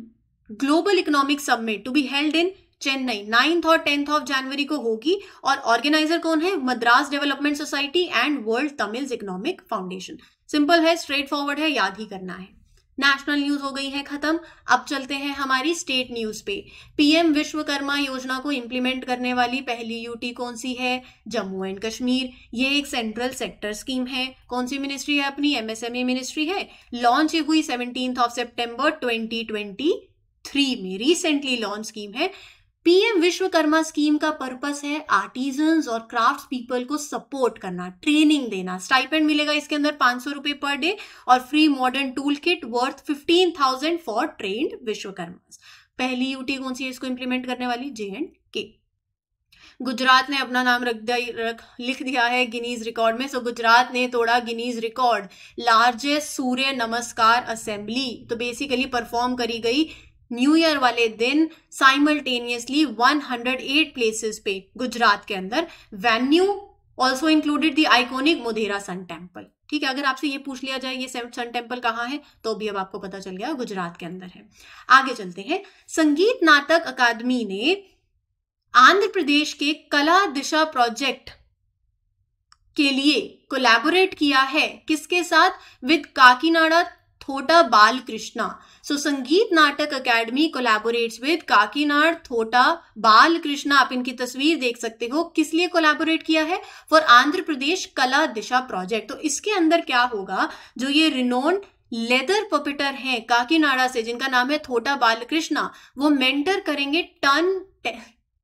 global economic summit to be held in Chennai ninth और टेंथ ऑफ जनवरी को होगी और ऑर्गेनाइजर कौन है Madras development society and world Tamils economic foundation simple है straightforward है याद ही करना है नेशनल न्यूज हो गई है खत्म अब चलते हैं हमारी स्टेट न्यूज पे पीएम विश्वकर्मा योजना को इम्प्लीमेंट करने वाली पहली यूटी कौन सी है जम्मू एंड कश्मीर ये एक सेंट्रल सेक्टर स्कीम है कौन सी मिनिस्ट्री है अपनी एमएसएमई मिनिस्ट्री e है लॉन्च हुई seventeen of September twenty three में रिसेंटली लॉन्च स्कीम है पीएम विश्वकर्मा स्कीम का पर्पस है आर्टिजन और क्राफ्ट पीपल को सपोर्ट करना ट्रेनिंग देना स्टाइपेंड मिलेगा इसके अंदर पांच सौ रुपए पर डे और free modern tool kit worth fifteen thousand for trained Vishwakarma पहली यूटी कौन सी है इसको इंप्लीमेंट करने वाली जे एंड के गुजरात ने अपना नाम रख दिया रख लिख दिया है गिनीज रिकॉर्ड में सो so, गुजरात ने तोड़ा Guinness record largest Surya Namaskar assembly तो बेसिकली परफॉर्म करी गई न्यू ईयर वाले दिन साइमल्टेनियसली 108 प्लेसेस पे गुजरात के अंदर venue also included the iconic Modhera sun temple ठीक है अगर आपसे ये पूछ लिया जाए ये सन टेम्पल कहाँ है तो भी अब आपको पता चल गया गुजरात के अंदर है आगे चलते हैं संगीत नाटक अकादमी ने आंध्र प्रदेश के कला दिशा प्रोजेक्ट के लिए कोलैबोरेट किया है किसके साथ with Kakinada Krishna so So नाटक academy Academy with Kakinada Thota Bala Krishna आप इनकी तस्वीर देख सकते हो किस लिए कोलैबोरेट किया है फॉर आंध्र प्रदेश कला दिशा प्रोजेक्ट तो इसके अंदर क्या होगा जो ये रिनोन लेदर पपिटर हैं काकीनाडा से जिनका नाम है थोटा बालकृष्णा वो मेंटर करेंगे टन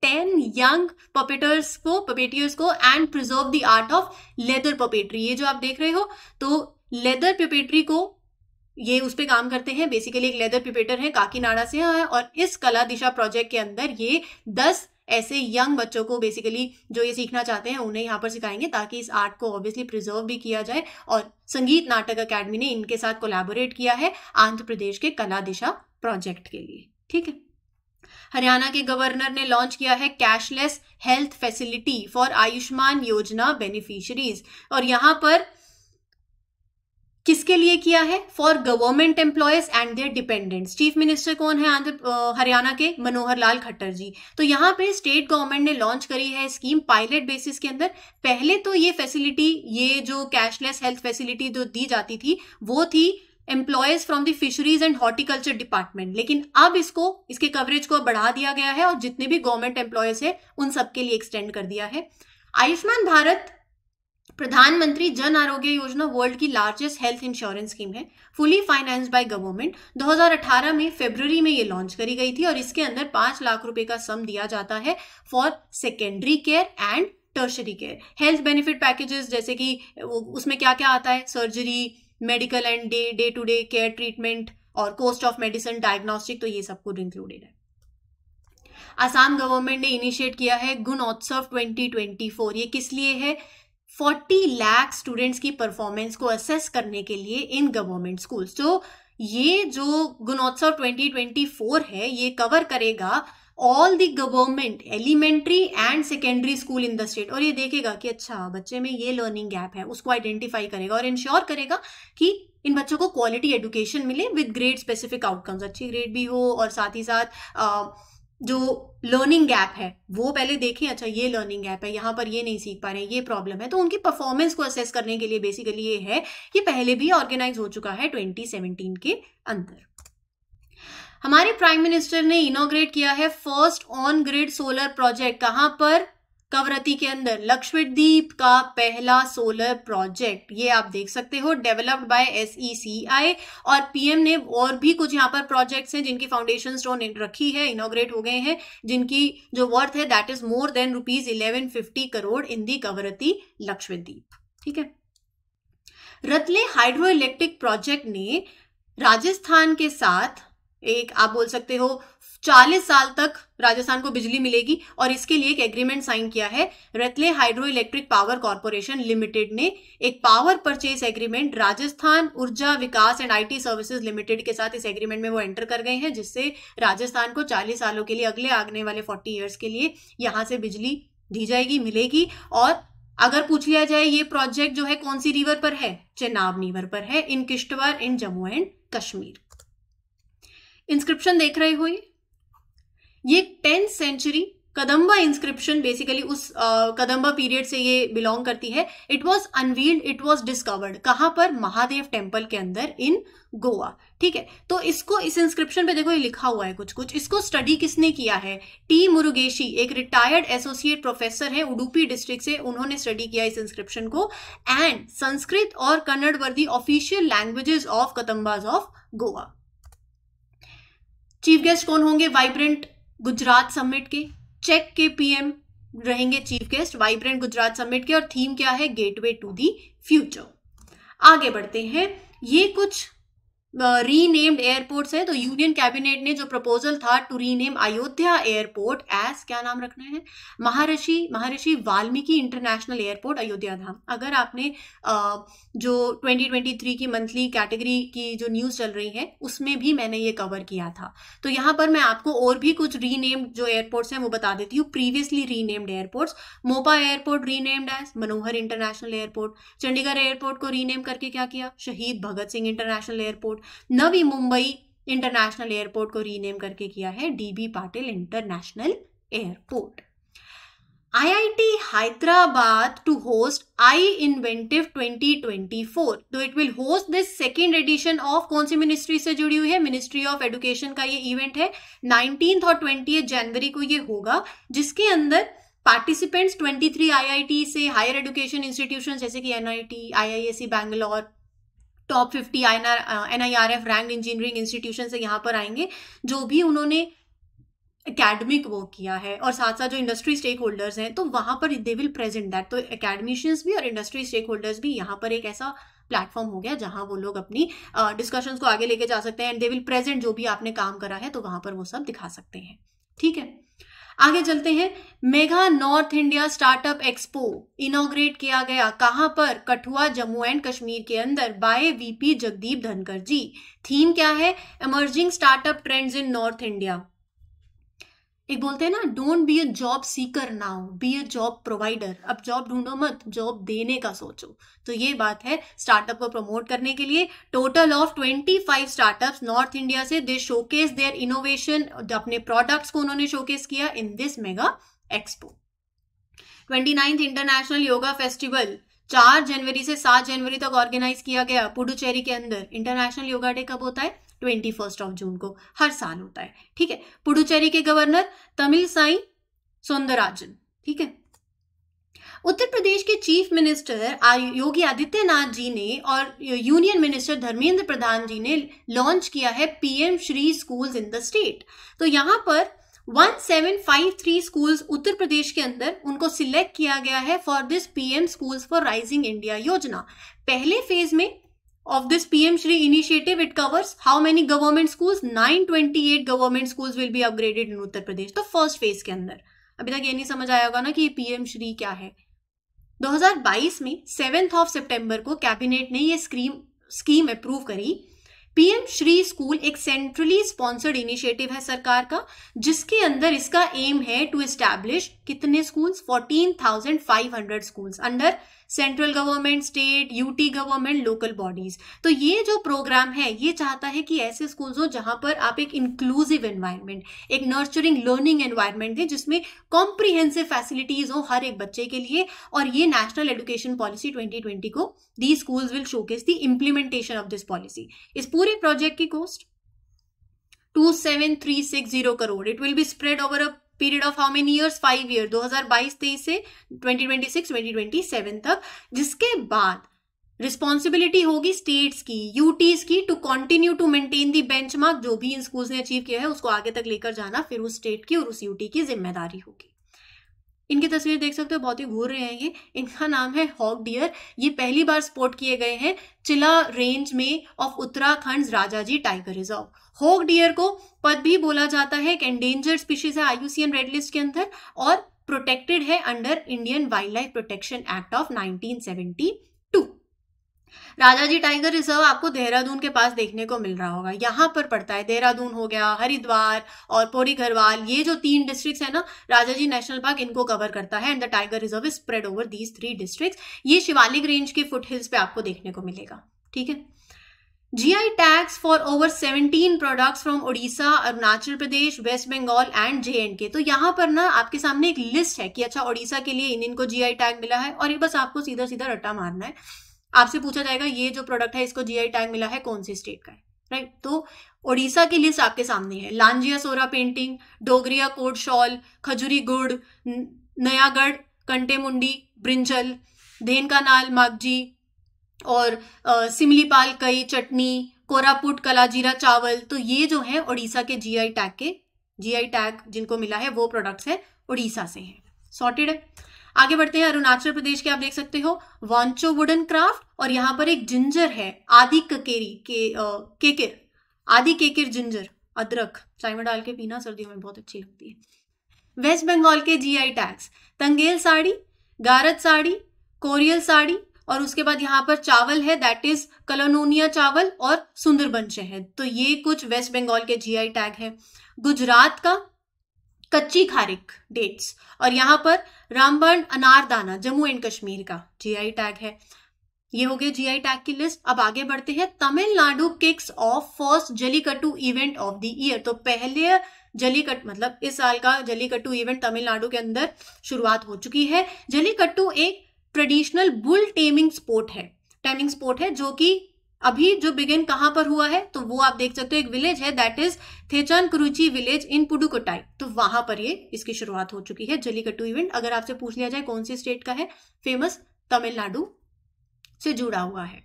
टेन यंग पपेटर्स को पपेटियर्स को and preserve the art of leather puppetry ये जो आप देख रहे हो तो लेदर पपेट्री को ये उस पर काम करते हैं बेसिकली एक लेदर प्रिपेटर है काकीनाडा से है और इस कला दिशा प्रोजेक्ट के अंदर ये दस ऐसे यंग बच्चों को बेसिकली जो ये सीखना चाहते हैं उन्हें यहाँ पर सिखाएंगे ताकि इस आर्ट को ऑब्वियसली प्रिजर्व भी किया जाए और संगीत नाटक अकेडमी ने इनके साथ कोलैबोरेट किया है आंध्र प्रदेश के कला दिशा प्रोजेक्ट के लिए ठीक है हरियाणा के गवर्नर ने लॉन्च किया है cashless health facility for Ayushman Yojana beneficiaries और यहाँ पर किसके लिए किया है for government employees and their dependents chief minister कौन है आंध्र हरियाणा के मनोहर लाल खट्टर जी तो यहाँ पे स्टेट गवर्नमेंट ने लॉन्च करी है स्कीम पायलट बेसिस के अंदर पहले तो ये फैसिलिटी ये जो कैशलेस हेल्थ फैसिलिटी जो दी जाती थी वो थी employees from the fisheries and horticulture department लेकिन अब इसको इसके कवरेज को बढ़ा दिया गया है और जितने भी गवर्नमेंट एम्प्लॉयज है उन सबके लिए एक्सटेंड कर दिया है आयुष्मान भारत प्रधानमंत्री जन आरोग्य योजना वर्ल्ड की लार्जेस्ट हेल्थ इंश्योरेंस स्कीम है फुली फाइनेंस बाय गवर्नमेंट 2018 में फेब्रवरी में ये लॉन्च करी गई थी और इसके अंदर पांच लाख रुपए का सम दिया जाता है for secondary care and tertiary care health benefit packages जैसे कि उसमें क्या क्या आता है surgery medical and day day to day care treatment और कॉस्ट ऑफ मेडिसिन डायग्नोस्टिक तो ये सब कुछ इंक्लूडेड है आसाम गवर्नमेंट ने इनिशिएट किया है गुणोत्सव 2024 ये किस लिए है फोर्टी लाख स्टूडेंट्स की परफॉर्मेंस को असेस करने के लिए इन गवर्नमेंट स्कूल्स तो ये जो गुणोत्सव 2024 है ये कवर करेगा all the government elementary and secondary school in the state और ये देखेगा कि अच्छा बच्चे में ये लर्निंग गैप है उसको आइडेंटिफाई करेगा और इंश्योर करेगा कि इन बच्चों को क्वालिटी एडुकेशन मिले विद ग्रेड स्पेसिफिक आउटकम्स अच्छी ग्रेड भी हो और साथ ही साथ जो लर्निंग गैप है वो पहले देखें अच्छा ये लर्निंग गैप है यहाँ पर ये नहीं सीख पा रहे हैं ये प्रॉब्लम है तो उनकी परफॉर्मेंस को असेस करने के लिए बेसिकली ये है ये पहले भी ऑर्गेनाइज हो चुका है 2017 के अंदर हमारे प्राइम मिनिस्टर ने इनोग्रेट किया है first on grid solar project कहाँ पर कवरती के अंदर लक्ष्मीद्वीप का पहला सोलर प्रोजेक्ट ये आप देख सकते हो डेवलप्ड बाय एस और पीएम ने और भी कुछ यहाँ पर प्रोजेक्ट्स हैं जिनकी फाउंडेशन स्टोन रखी है इनोग्रेट हो गए हैं जिनकी जो वर्थ है that is more than rupees eleven fifty crore in the Kavaratti Lakshadweep ठीक है रतले हाइड्रो इलेक्ट्रिक प्रोजेक्ट ने राजस्थान के साथ एक आप बोल सकते हो 40 साल तक राजस्थान को बिजली मिलेगी और इसके लिए एक एग्रीमेंट साइन किया है Ratle hydro electric power corporation limited ने एक power purchase agreement Rajasthan Urja Vikas and IT services limited के साथ इस एग्रीमेंट में वो एंटर कर गए हैं जिससे राजस्थान को 40 सालों के लिए अगले आगने वाले 40 ईयर्स के लिए यहाँ से बिजली दी जाएगी मिलेगी और अगर पूछ लिया जाए ये प्रोजेक्ट जो है कौन सी रिवर पर है चेनाब रिवर पर है in Kishtwar in Jammu and Kashmir inscription देख रहे हुई ये tenth century Kadamba inscription basically उस uh, कदम्बा पीरियड से ये बिलोंग करती है it was unveiled it was discovered कहां पर महादेव टेम्पल के अंदर इन गोवा ठीक है तो इसको इस इंस्क्रिप्शन पे देखो ये लिखा हुआ है कुछ कुछ इसको स्टडी किसने किया है टी मुरुगेशी एक रिटायर्ड एसोसिएट प्रोफेसर है उडुपी डिस्ट्रिक्ट से उन्होंने स्टडी किया इस इंस्क्रिप्शन को एंड संस्कृत और Kannada were the official languages of Kadambas of Goa chief guest कौन होंगे वाइब्रेंट गुजरात समिट के चेक के पीएम रहेंगे chief guest vibrant Gujarat summit के और थीम क्या है गेटवे टू दी फ्यूचर आगे बढ़ते हैं ये कुछ रीनेम्ड एयरपोर्ट्स है तो यूनियन कैबिनेट ने जो प्रपोजल था to rename Ayodhya airport as क्या नाम रखना है महर्षि महर्षि वाल्मीकि इंटरनेशनल एयरपोर्ट अयोध्या धाम अगर आपने जो 2023 की मंथली कैटेगरी की जो न्यूज़ चल रही है उसमें भी मैंने ये कवर किया था तो यहाँ पर मैं आपको और भी कुछ रीनेम्ड जो एयरपोर्ट्स हैं वो बता देती हूँ previously renamed airports Mopa airport renamed as Manohar international airport Chandigarh airport को रीनेम करके क्या किया Shaheed Bhagat Singh international airport airport Navi Mumbai international airport को रीनेम करके किया है DB Patil international airport IIT Hyderabad to host iInventive 2024. तो it will host this second edition of कौन सी मिनिस्ट्री से जुड़ी हुई है मिनिस्ट्री ऑफ एजुकेशन का ये इवेंट है नाइनटीन और ट्वेंटी जनवरी को ये होगा जिसके अंदर पार्टिसिपेंट्स 23 आईआईटी से हायर एजुकेशन इंस्टीट्यूशन जैसे कि NIT, IISc Bangalore top fifty I N I R F rank engineering institution से यहाँ पर आएंगे जो भी उन्होंने अकेडमिक वर्क किया है और साथ साथ जो इंडस्ट्री स्टेक होल्डर्स हैं तो वहाँ पर दे विल प्रेजेंट दैट तो अकेडमिशियंस भी और इंडस्ट्री स्टेक होल्डर्स भी यहाँ पर एक ऐसा प्लेटफॉर्म हो गया जहाँ वो लोग अपनी डिस्कशंस uh, को आगे लेके जा सकते हैं एंड दे विल प्रेजेंट जो भी आपने काम करा है तो वहाँ पर वो सब दिखा सकते हैं ठीक है आगे चलते हैं mega North India startup expo inaugurate किया गया कहां पर कठुआ जम्मू एंड कश्मीर के अंदर बाय वीपी जगदीप धनकर जी थीम क्या है emerging startup trends in North India एक बोलते हैं ना don't be a job seeker now be a job provider अब जॉब ढूंढो मत जॉब देने का सोचो तो ये बात है स्टार्टअप को प्रमोट करने के लिए total of 25 startup North India से दे शोकेस देयर इनोवेशन अपने प्रोडक्ट्स को उन्होंने शोकेस किया in this mega expo twenty international yoga festival चार जनवरी से सात जनवरी तक ऑर्गेनाइज किया गया पुडुचेरी के अंदर इंटरनेशनल योगा डे कब होता है ट्वेंटी फर्स्ट ऑफ जून को हर साल होता है ठीक है पुडुचेरी के गवर्नर तमिल साई सौंदरराजन ठीक है उत्तर प्रदेश के चीफ मिनिस्टर योगी आदित्यनाथ जी ने और यूनियन मिनिस्टर धर्मेंद्र प्रधान जी ने लॉन्च किया है PM Shri schools in the state तो यहां पर 1753 स्कूल्स उत्तर प्रदेश के अंदर उनको सिलेक्ट किया गया है for this PM schools for rising India योजना पहले फेज में of this PM Shri initiative, it covers how many government schools? 928 government schools will be upgraded in Uttar Pradesh. the first phase ke andar abhi tak ye nahi samajh aaya hoga na ki ये PM Shri क्या है 2022 में 7th of September को cabinet ने ये scheme scheme approve करी PM Shri school एक centrally sponsored initiative है सरकार का जिसके अंदर इसका एम है टू एस्टैब्लिश कितने schools 14,500 schools under central government state UT government local bodies तो ये जो प्रोग्राम है ये चाहता है कि ऐसे स्कूल्स हो जहां पर आप एक इंक्लूसिव एनवायरनमेंट एक नर्चरिंग लर्निंग एनवायरनमेंट दें जिसमें कॉम्प्रिहेंसिव फैसिलिटीज हो हर एक बच्चे के लिए और ये नेशनल एजुकेशन पॉलिसी 2020 को the schools will showcase the implementation of this policy इस पूरे पूरे प्रोजेक्ट की cost two seven three six zero crore it will be spread over a period of how many years five year 2022 23 से 2026 2027 तक जिसके बाद responsibility होगी स्टेट्स की यूटीज की to continue to maintain the benchmark जो भी इन स्कूल्स ने अचीव किया है उसको आगे तक लेकर जाना फिर उस स्टेट की और उस यूटी की जिम्मेदारी होगी इनकी तस्वीर देख सकते हो बहुत ही घूर रहे हैं ये इनका नाम है हॉक डियर ये पहली बार स्पोर्ट किए गए हैं चिला रेंज में of Uttarakhand Rajaji tiger reserve hog deer को पद भी बोला जाता है एक एंडेंजर स्पीशीज है आईयूसीएन रेड लिस्ट के अंदर और प्रोटेक्टेड है under Indian wildlife protection act of nineteen Rajaji tiger reserve आपको देहरादून के पास देखने को मिल रहा होगा यहाँ पर पड़ता है देहरादून हो गया हरिद्वार और पौरी घरवाल ये जो तीन डिस्ट्रिक्ट्स है ना राजा जी नेशनल पार्क इनको कवर करता है and the tiger reserve is spread over these three district ये शिवालिक रेंज के फुट हिल्स पे आपको देखने को मिलेगा ठीक है GI tags for over 17 products from Odisha Arunachal Pradesh West Bengal and J and K तो यहाँ पर ना आपके सामने एक लिस्ट है कि अच्छा ओडिशा के लिए इन इनको जीआई टैग मिला है और ये बस आपको सीधा सीधा रट्टा मारना है आपसे पूछा जाएगा ये जो प्रोडक्ट है इसको जीआई टैग मिला है कौन सी स्टेट का है राइट तो ओडिशा की लिस्ट आपके सामने है लांजिया सोरा painting Dongria Kondh shawl Khajuri Guda Nayagarh कंटेमुंडी brinjal नाल मागजी और सिमलीपाल कई चटनी कोरापुट कलाजीरा चावल तो ये जो है ओडिशा के जीआई टैग के जीआई टैग जिनको मिला है वो प्रोडक्ट्स है ओडिशा से हैं सॉर्टेड है आगे बढ़ते हैं अरुणाचल प्रदेश के आप देख सकते हो वॉन्चो वुडन क्राफ्ट और यहाँ पर एक जिंजर है आदि ककेरी के आ, आदि केकेर जिंजर अदरक चाय में डाल के पीना सर्दियों में बहुत अच्छी लगती है वेस्ट बंगाल के जीआई टैक्स तंगेल साड़ी गारत साड़ी कोरियल साड़ी और उसके बाद यहाँ पर चावल है दैट इज कलोनोनिया चावल और सुंदरबंश है तो ये कुछ वेस्ट बंगाल के जीआई टैग है गुजरात का कच्ची खारिक डेट्स और यहाँ पर रामबन अनारदाना जम्मू एंड कश्मीर का जीआई टैग है ये हो गया जीआई टैग की लिस्ट अब आगे बढ़ते हैं Tamil Nadu kicks off first jallikattu event of the year तो पहले जलीकट मतलब इस साल का जलीकट्टू इवेंट तमिलनाडु के अंदर शुरुआत हो चुकी है जलीकट्टू एक ट्रेडिशनल बुल टेमिंग स्पोर्ट है टेमिंग स्पोर्ट है जो कि अभी जो बिगिन कहां पर हुआ है तो वो आप देख सकते हो एक विलेज है that is Thachankurichi village in Pudukkottai तो वहां पर ये इसकी शुरुआत हो चुकी है जलीकट्टू इवेंट अगर आपसे पूछ लिया जाए कौन सी स्टेट का है फेमस तमिलनाडु से जुड़ा हुआ है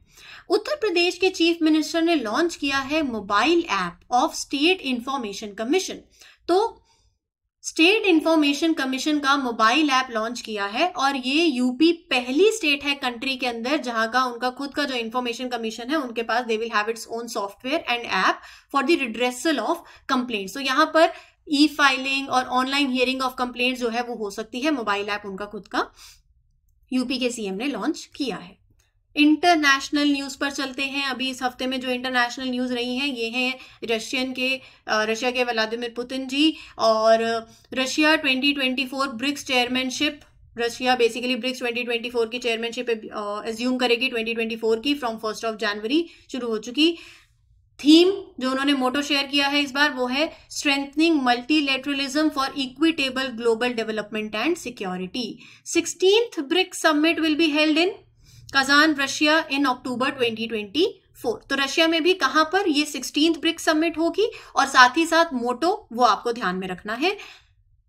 उत्तर प्रदेश के चीफ मिनिस्टर ने लॉन्च किया है mobile app of state information commission तो स्टेट इंफॉर्मेशन कमीशन का मोबाइल ऐप लॉन्च किया है और ये यूपी पहली स्टेट है कंट्री के अंदर जहां का उनका खुद का जो इंफॉर्मेशन कमीशन है उनके पास they will have its own software and app for the redressal of complain तो यहाँ पर ई फाइलिंग और ऑनलाइन हियरिंग ऑफ कंप्लेन जो है वो हो सकती है मोबाइल ऐप उनका खुद का यूपी के सीएम ने लॉन्च किया है इंटरनेशनल न्यूज़ पर चलते हैं अभी इस हफ्ते में जो इंटरनेशनल न्यूज़ रही हैं ये हैं रशियन के रशिया के व्लादिमिर पुतिन जी और Russia 2024 BRICS chairmanship Russia basically BRICS 2024 की चेयरमैनशिप एज्यूम करेगी 2024 की फ्रॉम फर्स्ट ऑफ जनवरी शुरू हो चुकी थीम जो उन्होंने मोटो शेयर किया है इस बार वो है strengthening multilateralism for equitable global development and security sixteenth BRICS summit will be held in Kazan Russia in October 2024 तो रशिया में भी कहां पर ये सिक्सटीन ब्रिक्स समिट होगी और साथ ही साथ मोटो वो आपको ध्यान में रखना है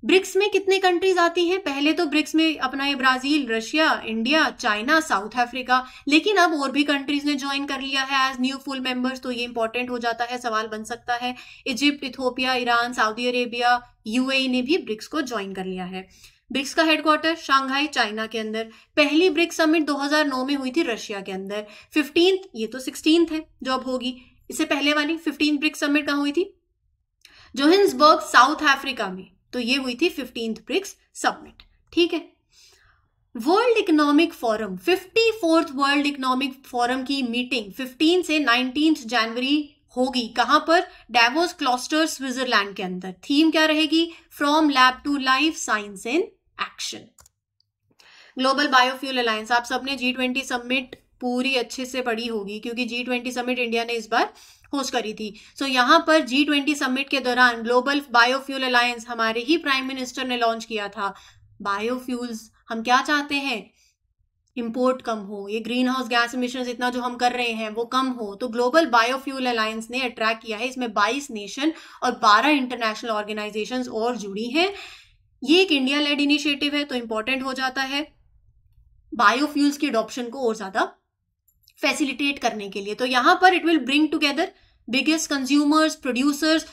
ब्रिक्स में कितने कंट्रीज आती हैं पहले तो ब्रिक्स में अपना ये Brazil Russia India China South Africa लेकिन अब और भी कंट्रीज ने ज्वाइन कर लिया है एज न्यू फुल मेंबर्स तो ये इंपॉर्टेंट हो जाता है सवाल बन सकता है Egypt Ethiopia Iran Saudi Arabia UAE ने भी ब्रिक्स को ज्वाइन कर लिया है ब्रिक्स का हेडक्वार्टर शांघाई चाइना के अंदर पहली ब्रिक्स समिट 2009 में हुई थी रशिया के अंदर फिफ्टींथ ये तो सिक्सटीन है जो अब होगी इससे पहले वाली फिफ्टींथ ब्रिक्स समिट कहाँ हुई थी जोहिन्सबर्ग साउथ अफ्रीका में तो ये हुई थी फिफ्टींथ ब्रिक्स समिट ठीक है World Economic Forum fifty fourth World Economic Forum की मीटिंग फिफ्टीन से नाइनटीन जनवरी होगी कहां पर डेवोस क्लॉस्टर स्विट्जरलैंड के अंदर थीम क्या रहेगी from lab to life science in action global biofuel alliance आप सबने जी ट्वेंटी समिट पूरी अच्छे से पढ़ी होगी क्योंकि जी ट्वेंटी समिट इंडिया ने इस बार होस्ट करी थी सो so, यहां पर जी ट्वेंटी समिट के दौरान ग्लोबल बायोफ्यूल अलायंस हमारे ही प्राइम मिनिस्टर ने लॉन्च किया था बायोफ्यूल्स हम क्या चाहते हैं इम्पोर्ट कम हो ये ग्रीन हाउस गैस इमिशन इतना जो हम कर रहे हैं वो कम हो तो ग्लोबल बायोफ्यूल अलायंस ने अट्रैक्ट किया है इसमें 22 नेशन और 12 इंटरनेशनल ऑर्गेनाइजेशंस और जुड़ी हैं ये एक इंडिया लेड इनिशिएटिव है तो इंपॉर्टेंट हो जाता है बायोफ्यूल्स की अडॉप्शन को और ज्यादा फैसिलिटेट करने के लिए तो यहां पर it will bring together biggest consumers producers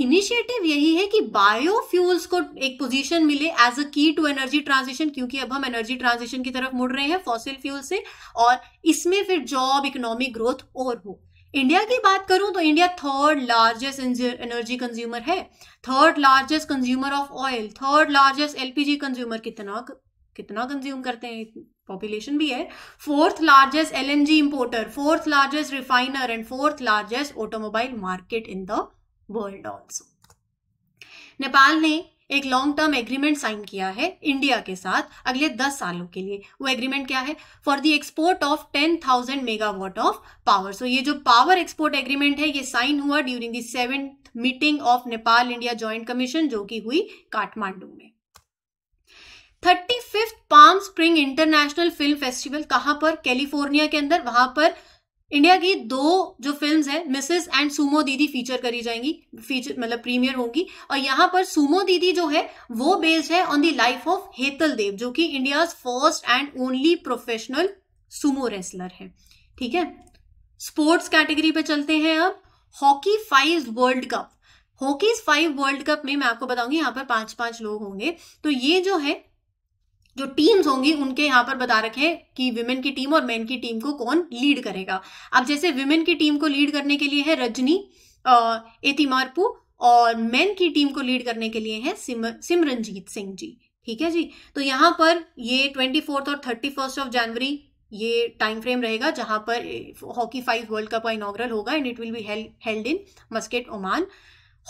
initiative यही है कि बायोफ्यूल्स को एक पोजीशन मिले एज अ की टू एनर्जी ट्रांजिशन क्योंकि अब हम एनर्जी ट्रांजिशन की तरफ मुड़ रहे हैं फॉसिल फ्यूल से और इसमें फिर जॉब इकोनॉमिक ग्रोथ और हो इंडिया की बात करूं तो India third largest energy consumer है third largest consumer of oil third largest LPG consumer कितना कितना कंज्यूम करते हैं पॉपुलेशन भी है fourth largest LNG importer fourth largest refiner and fourth largest automobile market in the world also Nepal ने एक long term agreement sign किया है इंडिया के साथ अगले दस सालों के लिए वो एग्रीमेंट क्या है for the export of ten thousand watt of power so ये जो पावर एक्सपोर्ट एग्रीमेंट है ये साइन हुआ during the seventh meeting of Nepal India joint commission जो कि हुई काठमांडू में thirty fifth palm spring international film festival कहां पर कैलिफोर्निया के अंदर वहां पर इंडिया की दो जो फिल्म्स हैं Mrs and sumo Didi feature करी जाएंगी फीचर मतलब प्रीमियर होंगी और यहाँ पर सुमो दीदी जो है वो बेस्ड है on the life of Hetal Dev जो कि India first and only professional sumo wrestler है ठीक है स्पोर्ट्स कैटेगरी पे चलते हैं अब hockey five world cup hockeys five world cup में मैं आपको बताऊंगी यहाँ पर पांच पांच लोग होंगे तो ये जो है जो टीम्स होंगी उनके यहाँ पर बता रखे कि विमेन की टीम और मेन की टीम को कौन लीड करेगा अब जैसे विमेन की टीम को लीड करने के लिए है रजनी एतिमारपू और मेन की टीम को लीड करने के लिए है सिम सिमरनजीत सिंह जी ठीक है जी तो यहाँ पर ये ट्वेंटी फोर्थ और थर्टी फर्स्ट ऑफ जनवरी ये टाइम फ्रेम रहेगा जहां पर हॉकी फाइव वर्ल्ड कप का इनोग्रल होगा and it will be held in Muscat Oman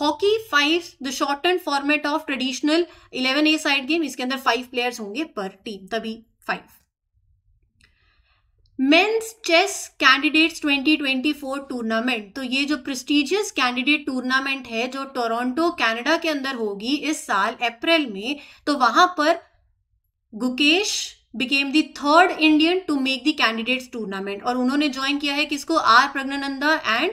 hockey five the short and format of traditional eleven a side game इसके अंदर five players होंगे पर टीम तभी five men's chess candidates 2024 tournament तो ये जो प्रेस्टिजियस कैंडिडेट टूर्नामेंट है जो टोरंटो कनाडा के अंदर होगी इस साल अप्रैल में तो वहां पर Gukesh became the third Indian to make the candidates tournament और उन्होंने ज्वाइन किया है किसको आर प्रज्ञानंदा एंड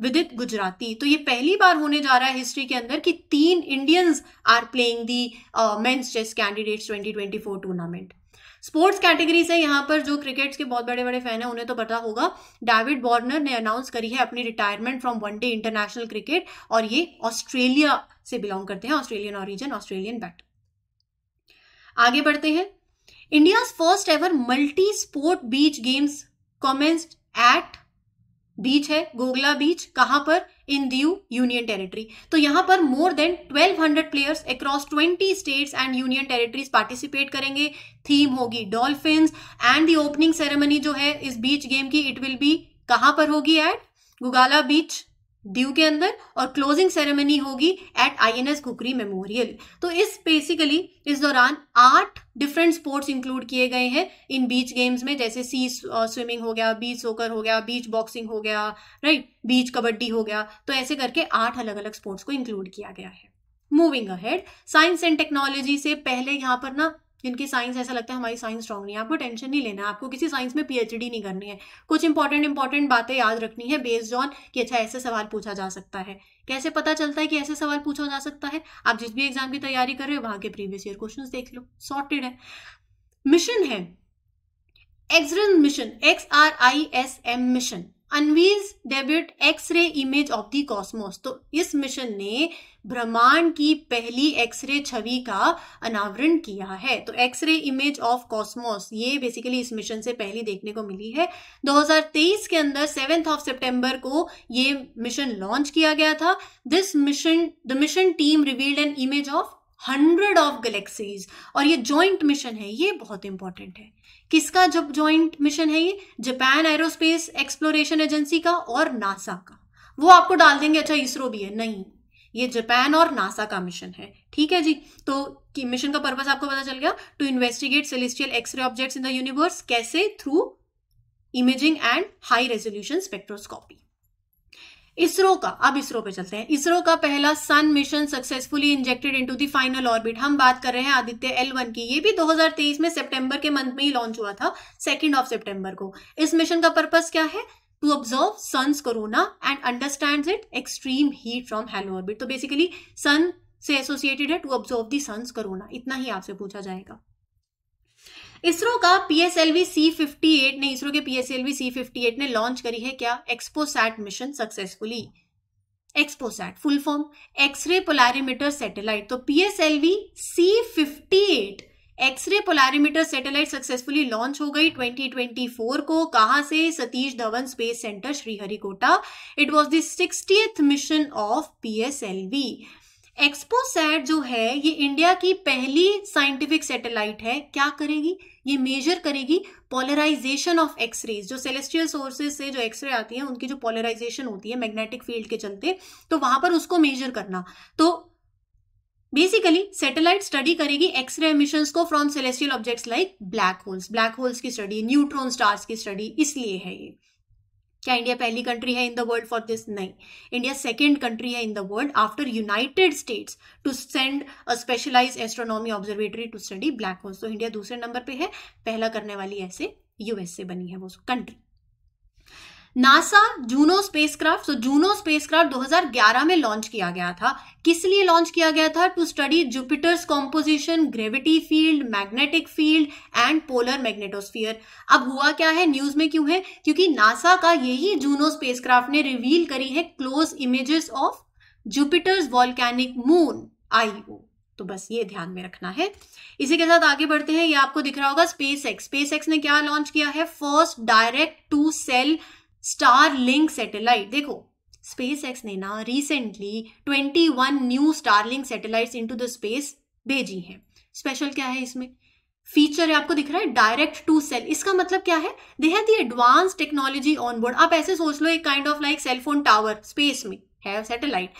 विदित गुजराती तो ये पहली बार होने जा रहा है हिस्ट्री के अंदर कि तीन Indians are playing the men's chess candidates 2024 tournament sports category से यहाँ पर जो क्रिकेट के बहुत बड़े बड़े फैन हैं उन्हें तो पता होगा डेविड बॉर्नर ने अनाउंस करी है अपनी retirement from one day international cricket और ये ऑस्ट्रेलिया से बिलोंग करते हैं ऑस्ट्रेलियन ऑरिजन ऑस्ट्रेलियन बैट आगे बढ़ते हैं India first ever multi sport beach games commenced at beach है गोगला बीच कहां पर इन दू यूनियन टेरिटरी तो यहां पर more than 1200 players across 20 states and union territories participate करेंगे थीम होगी dolphin and the opening ceremony जो है इस बीच गेम की इट विल बी कहां पर होगी एट गुगाला बीच दीव के अंदर और क्लोजिंग सेरेमनी होगी एट आईएनएस कुकरी मेमोरियल तो इस बेसिकली इस दौरान आठ डिफरेंट स्पोर्ट्स इंक्लूड किए गए हैं इन बीच गेम्स में जैसे सी स्विमिंग uh, हो गया बीच सोकर हो गया बीच बॉक्सिंग हो गया राइट बीच कबड्डी हो गया तो ऐसे करके आठ अलग अलग स्पोर्ट्स को इंक्लूड किया गया है moving ahead science and technology से पहले यहाँ पर ना जिनकी साइंस ऐसा लगता है हमारी साइंस स्ट्रॉग नहीं है आपको टेंशन नहीं लेना आपको किसी साइंस में पीएचडी नहीं करनी है कुछ इंपॉर्टेंट इंपॉर्टेंट बातें याद रखनी है बेस्ड ऑन कि अच्छा ऐसे सवाल पूछा जा सकता है कैसे पता चलता है कि ऐसे सवाल पूछा जा सकता है आप जिस भी एग्जाम की तैयारी कर रहे हो वहां के प्रीवियस ईयर क्वेश्चन देख लो सॉर्टेड है मिशन है एक्सरन mission X R I S M mission unveils debut x-ray image of the cosmos तो इस मिशन ने ब्रह्मांड की पहली एक्सरे छवि का अनावरण किया है तो एक्सरे इमेज ऑफ कॉस्मोस ये बेसिकली इस मिशन से पहले देखने को मिली है 2023 के अंदर सेवेंथ ऑफ सितंबर को ये मिशन लॉन्च किया गया था this mission the mission team revealed an image of hundred of galaxies और ये जॉइंट मिशन है ये बहुत इंपॉर्टेंट है किसका जब जॉइंट मिशन है ये जापान एरोस्पेस एक्सप्लोरेशन एजेंसी का और नासा का वो आपको डाल देंगे अच्छा इसरो भी है नहीं ये जापान और नासा का मिशन है ठीक है जी तो कि मिशन का पर्पस आपको पता चल गया to investigate celestial x-ray objects in the universe कैसे through imaging and high resolution spectroscopy ISRO का अब इसरो पे चलते हैं इसरो का पहला sun mission successfully injected into the final orbit हम बात कर रहे हैं आदित्य एल वन की ये भी 2023 में सितंबर के मंथ में ही लॉन्च हुआ था सेकेंड ऑफ सितंबर को इस मिशन का पर्पस क्या है to observe sun's corona and understand it extreme heat from halo orbit तो बेसिकली सन से एसोसिएटेड है to observe the sun's corona इतना ही आपसे पूछा जाएगा इसरो का P S L V C fifty eight ने इसरो के P S L V C fifty eight ने लॉन्च करी है क्या XPoSat mission successfully XPoSat full form x-ray polarimeter satellite तो P S L V C fifty eight x-ray polarimeter satellite successfully launch हो गई 2024 को कहा से Satish Dhawan space centre Sriharikota it was sixtieth mission of P S L V XPoSat जो है ये India की पहली साइंटिफिक सैटेलाइट है क्या करेगी ये मेजर करेगी पोलराइजेशन ऑफ एक्सरेज जो सेलेस्टियल सोर्सेज से जो एक्सरे आती है उनकी जो पोलराइजेशन होती है मैग्नेटिक फील्ड के चलते तो वहां पर उसको मेजर करना तो बेसिकली सैटेलाइट स्टडी करेगी एक्सरे एमिशन को from celestial objects like black holes black holes की स्टडी न्यूट्रॉन स्टार्स की स्टडी इसलिए है ये क्या इंडिया पहली कंट्री है in the world for this नहीं इंडिया सेकेंड कंट्री है in the world after United States to send a specialise astronomy observatory to study black holes तो इंडिया दूसरे नंबर पे है पहला करने वाली ऐसे यूएसए बनी है वो country NASA Juno spacecraft so Juno spacecraft 2011 में लॉन्च किया गया था किस लिए लॉन्च किया गया था to study Jupiter's composition gravity field magnetic field and polar magnetosphere अब हुआ क्या है न्यूज में क्यों है क्योंकि नासा का यही जूनो स्पेसक्राफ्ट ने रिवील करी है close images of Jupiter's volcanic moon Io तो बस ये ध्यान में रखना है इसी के साथ आगे बढ़ते हैं ये आपको दिख रहा होगा स्पेस एक्स स्पेस एक्स ने क्या लॉन्च किया है first direct to cell Starlink satellite देखो स्पेस एक्स ने ना recently 21 new Starlink satellites into the space भेजी हैं स्पेशल क्या है इसमें फीचर है आपको दिख रहा है डायरेक्ट टू सेल इसका मतलब क्या है they have the advance technology on board आप ऐसे सोच लो एक kind of like cellphone tower space में है सैटेलाइट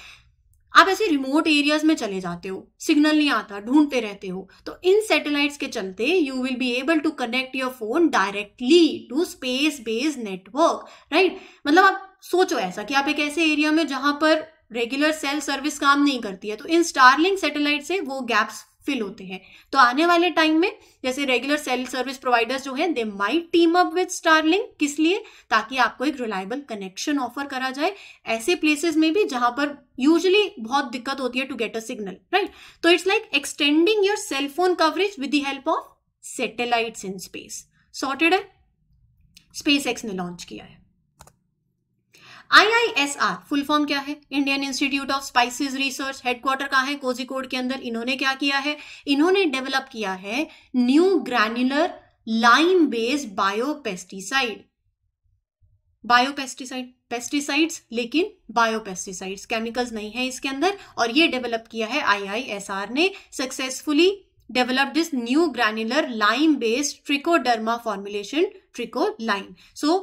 आप ऐसे रिमोट एरियाज में चले जाते हो सिग्नल नहीं आता ढूंढते रहते हो तो इन सैटेलाइट्स के चलते you will be able to connect your phone directly to space based network right मतलब आप सोचो ऐसा कि आप एक ऐसे एरिया में जहां पर रेगुलर सेल सर्विस काम नहीं करती है तो इन स्टारलिंग सैटेलाइट से वो गैप्स फिल होते हैं तो आने वाले टाइम में जैसे रेगुलर सेल सर्विस प्रोवाइडर्स जो हैं they might team up with Starlink किस लिए ताकि आपको एक रिलायबल कनेक्शन ऑफर करा जाए ऐसे प्लेसेस में भी जहां पर यूजली बहुत दिक्कत होती है to get a signal right तो it's like extending your cellphone coverage with the help of satellite in space sorted है स्पेस एक्स ने लॉन्च किया है आईआईएसआर फुल फॉर्म क्या है Indian institute of spices research headquarter कहा है कोजिकोड के अंदर इन्होंने क्या किया है इन्होंने डेवलप किया है new granular lime based biopesticide biopesticide pesticides लेकिन बायोपेस्टिसाइड्स केमिकल्स नहीं है इसके अंदर और ये डेवलप किया है आईआईएसआर ने successfully develop this new granular lime based trichoderma formulation Tricholine so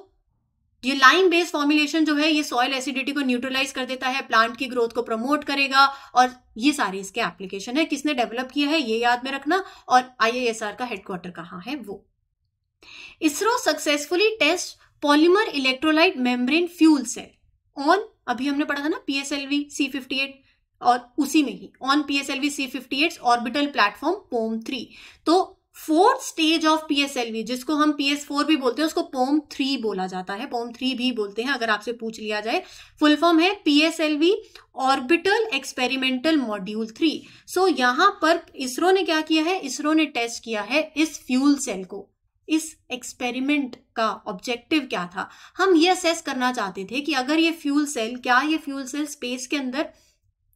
ये लाइम बेस्ड फॉर्मुलेशन जो है ये सॉइल एसिडिटी को न्यूट्रलाइज कर देता है प्लांट की ग्रोथ को प्रमोट करेगा और ये सारे इसके एप्लीकेशन है किसने डेवलप किया है ये याद में रखना और आई का हेडक्वार्टर कहाँ है वो ISRO successfully test polymer electrolyte membrane fuel cell on अभी हमने पढ़ा था ना पीएसएलवी सी फिफ्टी एट और उसी में ही on PSLV C fifty eight orbital platform POEM three तो फोर्थ स्टेज ऑफ पीएसएलवी जिसको हम पीएस फोर भी बोलते हैं उसको पोम थ्री बोला जाता है पोम थ्री भी बोलते हैं अगर आपसे पूछ लिया जाए फुल फॉर्म है PSLV orbital experimental module three so यहां पर इसरो ने क्या किया है इसरो ने टेस्ट किया है इस फ्यूल सेल को इस एक्सपेरिमेंट का ऑब्जेक्टिव क्या था हम ये असेस करना चाहते थे कि अगर ये फ्यूल सेल क्या ये फ्यूल सेल स्पेस के अंदर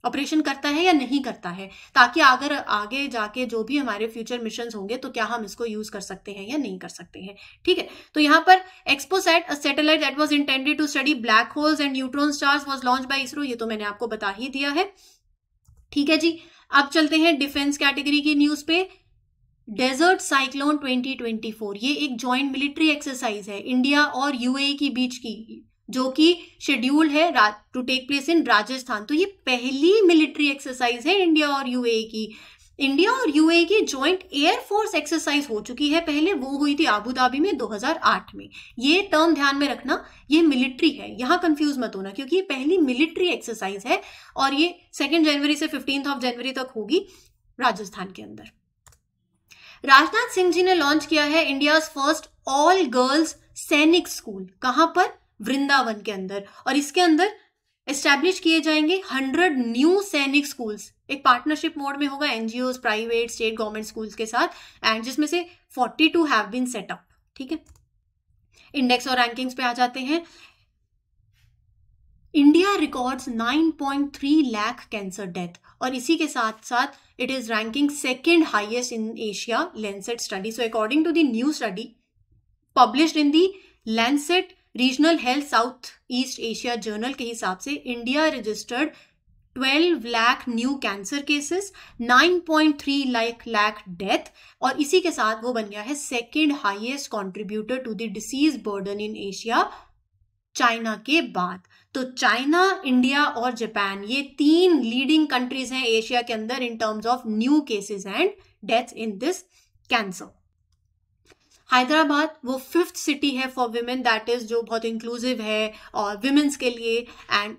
ऑपरेशन करता है या नहीं करता है ताकि अगर आगे जाके जो भी हमारे फ्यूचर मिशन होंगे तो क्या हम इसको यूज कर सकते हैं या नहीं कर सकते हैं ठीक है तो यहाँ पर a satellite that was intended to study black holes and neutron stars was launch by ISRO ये तो मैंने आपको बता ही दिया है ठीक है जी अब चलते हैं डिफेंस कैटेगरी की न्यूज पे डेजर्ट साइक्लोन 2024 ये एक जॉइंट मिलिट्री एक्सरसाइज है इंडिया और यूएई e के बीच की जो कि शेड्यूल है to take place in Rajasthan तो ये पहली मिलिट्री एक्सरसाइज है इंडिया और यूएई e की इंडिया और यूएई e की ज्वाइंट एयरफोर्स एक्सरसाइज हो चुकी है पहले वो हुई थी आबू धाबी में 2008 में ये टर्म ध्यान में रखना ये मिलिट्री है यहाँ कंफ्यूज मत होना क्योंकि ये पहली मिलिट्री एक्सरसाइज है और ये सेकेंड जनवरी से फिफ्टींथ ऑफ जनवरी तक होगी राजस्थान के अंदर राजनाथ सिंह जी ने लॉन्च किया है India first all girls Sainik school कहां पर वृंदावन के अंदर और इसके अंदर एस्टैब्लिश किए जाएंगे हंड्रेड न्यू सैनिक स्कूल्स एक पार्टनरशिप मोड में होगा NGO private state government schools के साथ एंड जिसमें से forty two have been set up ठीक है इंडेक्स और रैंकिंग्स पे आ जाते हैं India records 9.3 lakh cancer death और इसी के साथ साथ it is ranking second highest in Asia Lancet study so according to the new study publish in the Lancet regional health south east Asia journal के हिसाब से India registered 12 lakh new cancer cases 9.3 lakh lakh death और इसी के साथ वो बन गया है second highest contributor to the disease burden in Asia China के बाद तो चाइना इंडिया और जापान ये तीन लीडिंग कंट्रीज हैं एशिया के अंदर in terms of new cases and deaths in this cancer Hyderabad वो फिफ्थ सिटी है फॉर वीमेन दैट इज़ जो बहुत इंक्लूसिव है और वीमेंस के लिए एंड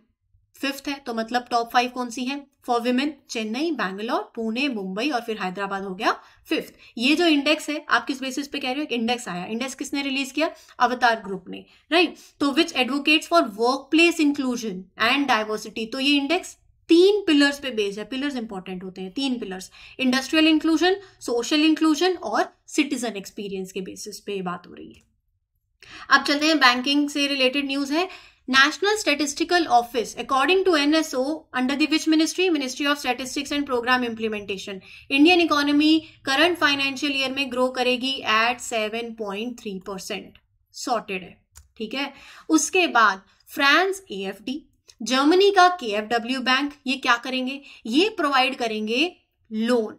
फिफ्थ है तो मतलब टॉप फाइव कौन सी है फॉर वीमेन चेन्नई बैंगलोर पुणे मुंबई और फिर हैदराबाद हो गया फिफ्थ ये जो इंडेक्स है आप किस बेसिस पे कह रहे हो एक इंडेक्स आया इंडेक्स किसने रिलीज किया अवतार ग्रुप ने राइट right? तो which advocates for workplace inclusion and diversity तो ये इंडेक्स तीन पिलर्स पे बेस्ड है पिलर्स इंपॉर्टेंट होते हैं तीन pillars industrial inclusion social inclusion और सिटीजन एक्सपीरियंस के बेसिस पे बात हो रही है अब चलते हैं बैंकिंग से रिलेटेड न्यूज है national statistical office according to N S O under which ministry ministry of statistics and programme implementation Indian economy current financial year में ग्रो करेगी at seven point three percent sorted है ठीक है उसके बाद France A F D Germany का के bank ये क्या करेंगे ये प्रोवाइड करेंगे loan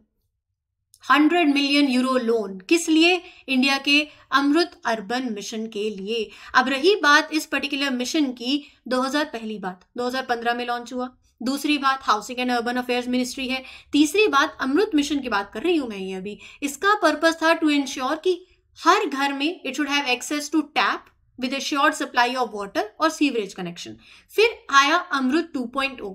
hundred million euro loan किस लिए इंडिया के अमृत अर्बन मिशन के लिए अब रही बात इस पर्टिकुलर मिशन की 2000 पहली बात 2015 में लॉन्च हुआ दूसरी बात housing and urban affairs ministry है तीसरी बात अमृत मिशन की बात कर रही हूं मैं ये अभी इसका पर्पज था टू इंश्योर कि हर घर में it should have access to tap with sure supply of water और सीवरेज कनेक्शन फिर आया अमृत 2.0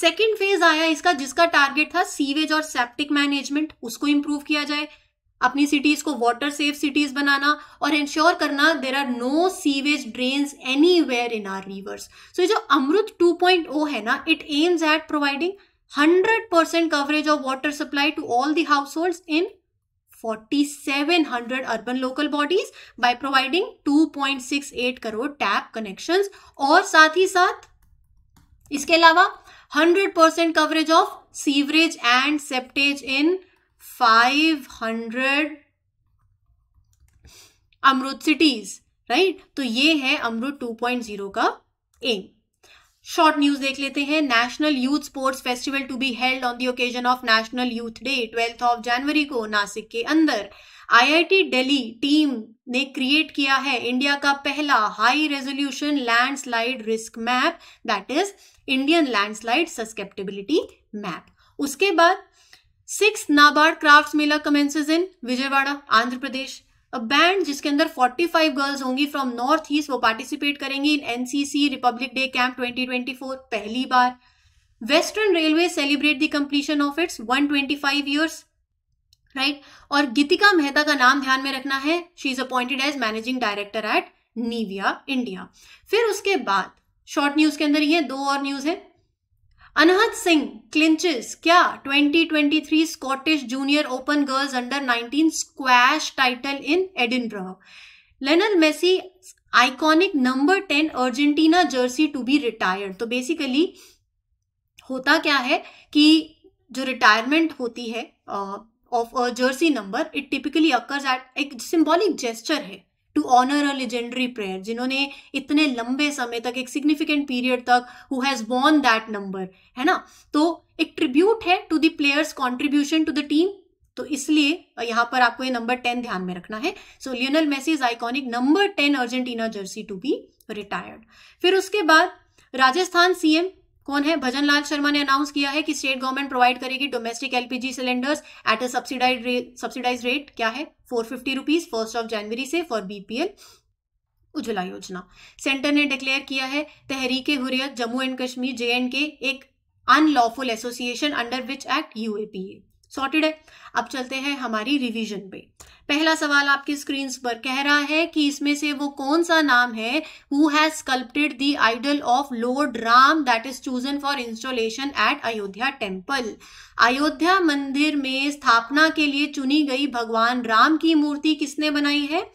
सेकेंड फेज आया इसका जिसका टारगेट था सीवेज और सेप्टिक मैनेजमेंट उसको इम्प्रूव किया जाए अपनी सिटीज को वाटर सेफ सिटीज बनाना और इंश्योर करना there are no sewage drain anywhere in our rivers so जो अमृत 2.0 है ना it aims at providing 100% of water supply to all the household in 4700 urban local bodies by providing 2.68 crore tap connections और साथ ही साथ इसके अलावा 100 percent coverage of sewerage and septage in 500 AMRUT cities right तो ये है अमृत 2.0 का एम शॉर्ट न्यूज देख लेते हैं national youth sports festival to be held on the occasion of national youth day twelfth of January को नासिक के अंदर आईआईटी दिल्ली टीम ने क्रिएट किया है इंडिया का पहला high resolution landslide risk map that is Indian landslide susceptibility map उसके बाद six NABARD craft mela commences in Vijayawada Andhra Pradesh a band जिसके अंदर 45 गर्ल्स होंगी फ्रॉम नॉर्थ ईस्ट वो पार्टिसिपेट करेंगी इन एनसीसी रिपब्लिक डे कैंप 2024 पहली बार western railway celebrate the completion of its 125 years right और गीतिका मेहता का नाम ध्यान में रखना है she is appointed as managing director at Nivea India फिर उसके बाद शॉर्ट न्यूज के अंदर ये दो और न्यूज है अनहद सिंह क्लिंचेस क्या 2023 Scottish junior open girls under 19 squash title in Edinburgh Lionel Messi iconic number 10 Argentina jersey to be retired तो बेसिकली होता क्या है कि जो रिटायरमेंट होती है of a jersey number it typically occurs at a symbolic gesture है to honour a legendary player जिन्होंने इतने लंबे समय तक एक सिग्निफिकेंट पीरियड तक who has borne that number है ना तो एक ट्रिब्यूट है to the player's contribution to the team तो इसलिए यहां पर आपको ये नंबर टेन ध्यान में रखना है so Lionel Messi is iconic number ten Argentina jersey to be retired फिर उसके बाद राजस्थान सीएम कौन है भजन लाल शर्मा ने अनाउंस किया है कि स्टेट गवर्नमेंट प्रोवाइड करेगी domestic LPG cylinders at a subsidized rate subsidized rate क्या है four fifty rupees first of January से फॉर बीपीएल उज्ज्वला योजना सेंटर ने डिक्लेयर किया है Tehreek-e Hurriyat Jammu and Kashmir J and K एक unlawful association under which act UAPA sorted है अब चलते हैं हमारी रिवीजन पे पहला सवाल आपकी स्क्रीन पर कह रहा है कि इसमें से वो कौन सा नाम है who has sculpted the idol of lord Ram that is chosen for installation at Ayodhya temple Ayodhya मंदिर में स्थापना के लिए चुनी गई भगवान राम की मूर्ति किसने बनाई है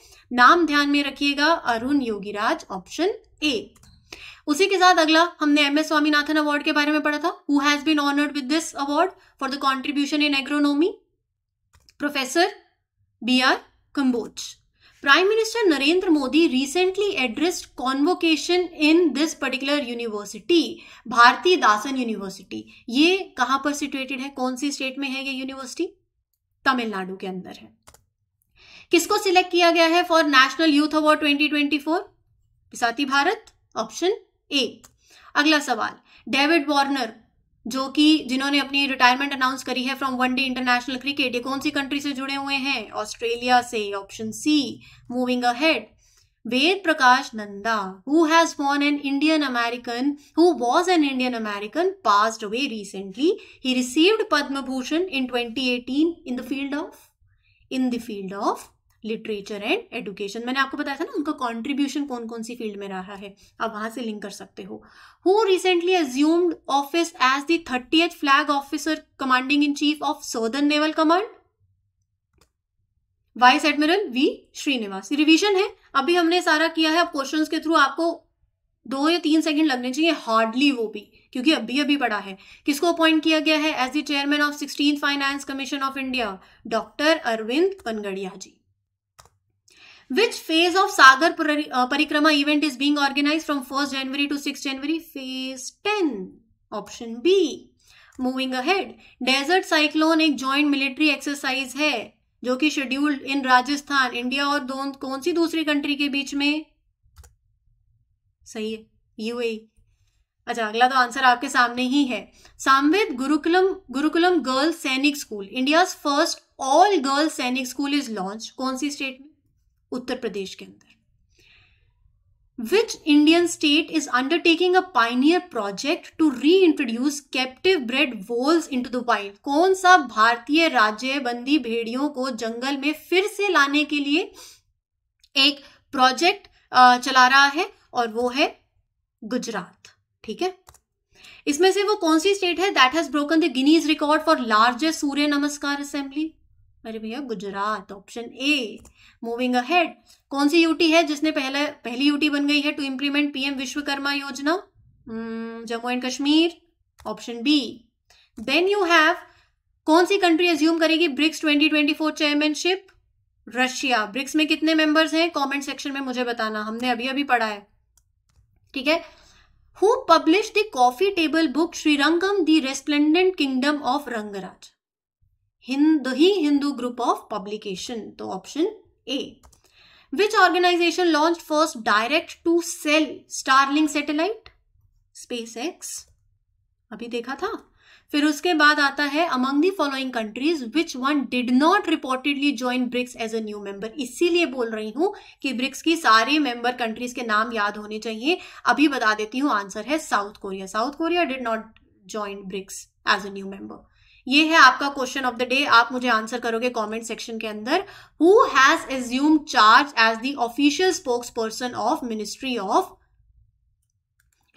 नाम ध्यान में रखिएगा अरुण योगीराज ऑप्शन ए उसी के साथ अगला हमने एम एस स्वामीनाथन अवार्ड के बारे में पढ़ा था who has been honoured with this award for the contribution in agronomy professor B R Kamboj prime minister Narendra Modi recently addressed convocation in this particular university Bharathidasan university ये कहां पर सिचुएटेड है कौन सी स्टेट में है ये यूनिवर्सिटी तमिलनाडु के अंदर है किसको सिलेक्ट किया गया है for national youth award 2024? Twenty Bharat option एक अगला सवाल डेविड वार्नर जो कि जिन्होंने अपनी रिटायरमेंट अनाउंस करी है फ्रॉम वनडे इंटरनेशनल क्रिकेट ये कौन सी कंट्री से जुड़े हुए हैं ऑस्ट्रेलिया से option C moving ahead Ved Prakash Nanda who has won an Indian American who was an Indian American pass away recently he received Padma Bhushan in twenty eighteen in the field of in the field of literature and education मैंने आपको बताया था ना उनका contribution कौन कौन सी field में रहा है आप वहां से लिंक कर सकते हो who recently assumed office as the thirty flag officer commanding in chief of southern naval command vice admiral V Srinivas revision है अभी हमने सारा किया है अब के थ्रू आपको दो या तीन सेकंड लगने चाहिए हार्डली वो भी क्योंकि अभी अभी पढ़ा है किसको अपॉइंट किया गया है as the chairman of sixteen finance commission of India doctor Arvind Panagariya ji which phase of sagar uh, parikrama event is being organized from 1st January to 6th january phase 10 option b moving ahead desert cyclone एक joint military exercise है जो कि scheduled इन Rajasthan India और दो, कौन सी दूसरी country के बीच में सही है यूएई e. अच्छा अगला तो आंसर आपके सामने ही है Samved Gurukulam Gurukulam girls Sainik school India first all girls Sainik school is launch कौन सी स्टेट में उत्तर प्रदेश के अंदर which state is undertaking a pioneer project to reintroduce captive bred voles into the wild कौन सा भारतीय राज्य बंदी भेड़ियों को जंगल में फिर से लाने के लिए एक प्रोजेक्ट चला रहा है और वो है गुजरात ठीक है इसमें से वो कौन सी स्टेट है that has broken the Guinness record for largest Surya Namaskar assembly मेरे भैया Gujarat option A moving ahead कौन सी यूटी है जिसने पहला पहली यूटी बन गई है to implement PM Vishwakarma Yojana Jammu and Kashmir option B then you have कौन सी कंट्री एज्यूम करेगी ब्रिक्स 2024 चेयरमैनशिप रशिया ब्रिक्स में कितने मेंबर्स हैं कमेंट सेक्शन में मुझे बताना हमने अभी अभी पढ़ा है ठीक है who publish the coffee table book Srirangam the resplendent kingdom of Rangaraj Hind ही हिंदू ग्रुप ऑफ पब्लिकेशन तो option A which organisation launch first direct to cell Starlink satellite SpaceX अभी देखा था फिर उसके बाद आता है among the following countries which one did not reportedly join BRICS as a new member इसीलिए बोल रही हूं कि ब्रिक्स की सारे मेंबर कंट्रीज के नाम याद होने चाहिए अभी बता देती हूँ आंसर है South Korea South Korea did not join BRICS as a new member ये है आपका क्वेश्चन ऑफ द डे आप मुझे आंसर करोगे कमेंट सेक्शन के अंदर who has assume charge as the official spokesperson of ministry of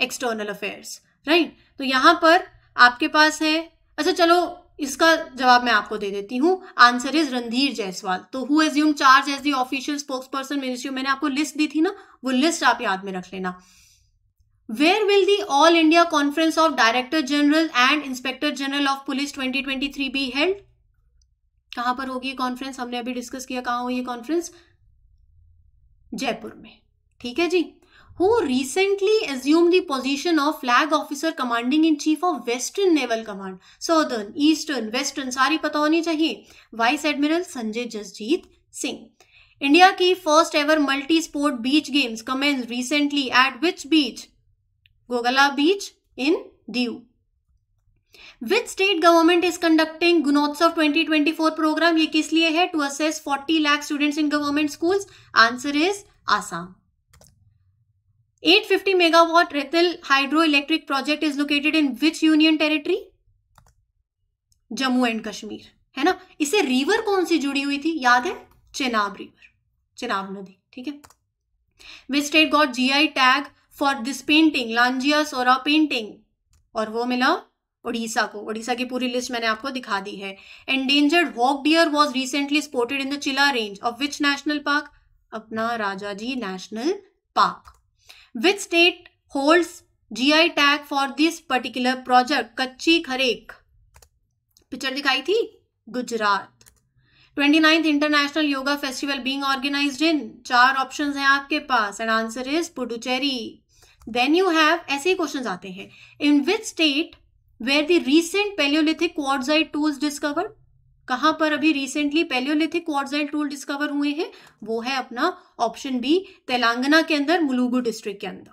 external affairs right तो यहां पर आपके पास है अच्छा चलो इसका जवाब मैं आपको दे देती हूँ आंसर इज रणधीर जायसवाल तो who assume charge as the official spokesperson ministry मैंने आपको लिस्ट दी थी ना वो लिस्ट आप याद में रख लेना Where will the All India Conference of Director General and Inspector General of Police 2023 be held? कहां पर होगी कॉन्फ्रेंस हमने अभी डिस्कस किया कहा होगी कॉन्फ्रेंस जयपुर में ठीक है जी who recently assume the position of flag officer commanding in chief of western naval command southern eastern western सारी पता होनी चाहिए vice admiral Sanjay Jasjit Singh India की first ever multi sport beach games commence recently at which beach Ghoghla beach in Diu which state government is conducting twenty twenty four programme ये किस लिए है to assess forty lakh students in government school answer is Assam at 850 megawatt Ratle hydroelectric project is located in which union territory Jammu and Kashmir है ना इसे river कौन सी जुड़ी हुई थी याद है चेनाब रिवर चेनाब नदी ठीक है which state got G I tag for this painting Lanjia Zorah painting और वो मिला ओडिशा को ओडिशा की पूरी लिस्ट मैंने आपको दिखा दी है endangered hog deer was recently spotted in the Chilla range of which national park अपना Rajaji national park which state hold GI tag for this particular project Kachchhi Kharek picture दिखाई थी Gujarat 29th international yoga festival being organised in चार options हैं आपके पास and answer is Puducherry then you have ऐसे question आते हैं in which state were the recent palaeolithic quartzite tools discover कहां पर अभी recently palaeolithic quartzite tool discover हुए हैं वो है अपना ऑप्शन बी तेलंगाना के अंदर मुलुगु डिस्ट्रिक्ट के अंदर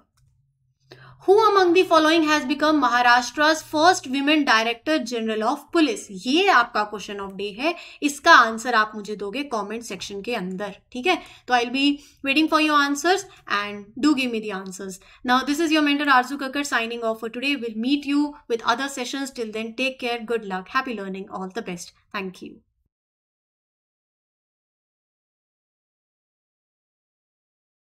who among the following has become Maharashtra first women director general of police ये आपका क्वेश्चन ऑफ डे है इसका आंसर आप मुझे दोगे कॉमेंट सेक्शन के अंदर ठीक है तो I will be waiting for your answers and do give me the answers now this is your mentor Arzoo Kakkar signing off for today will meet you with other sessions till then take care good luck happy learning all the best thank you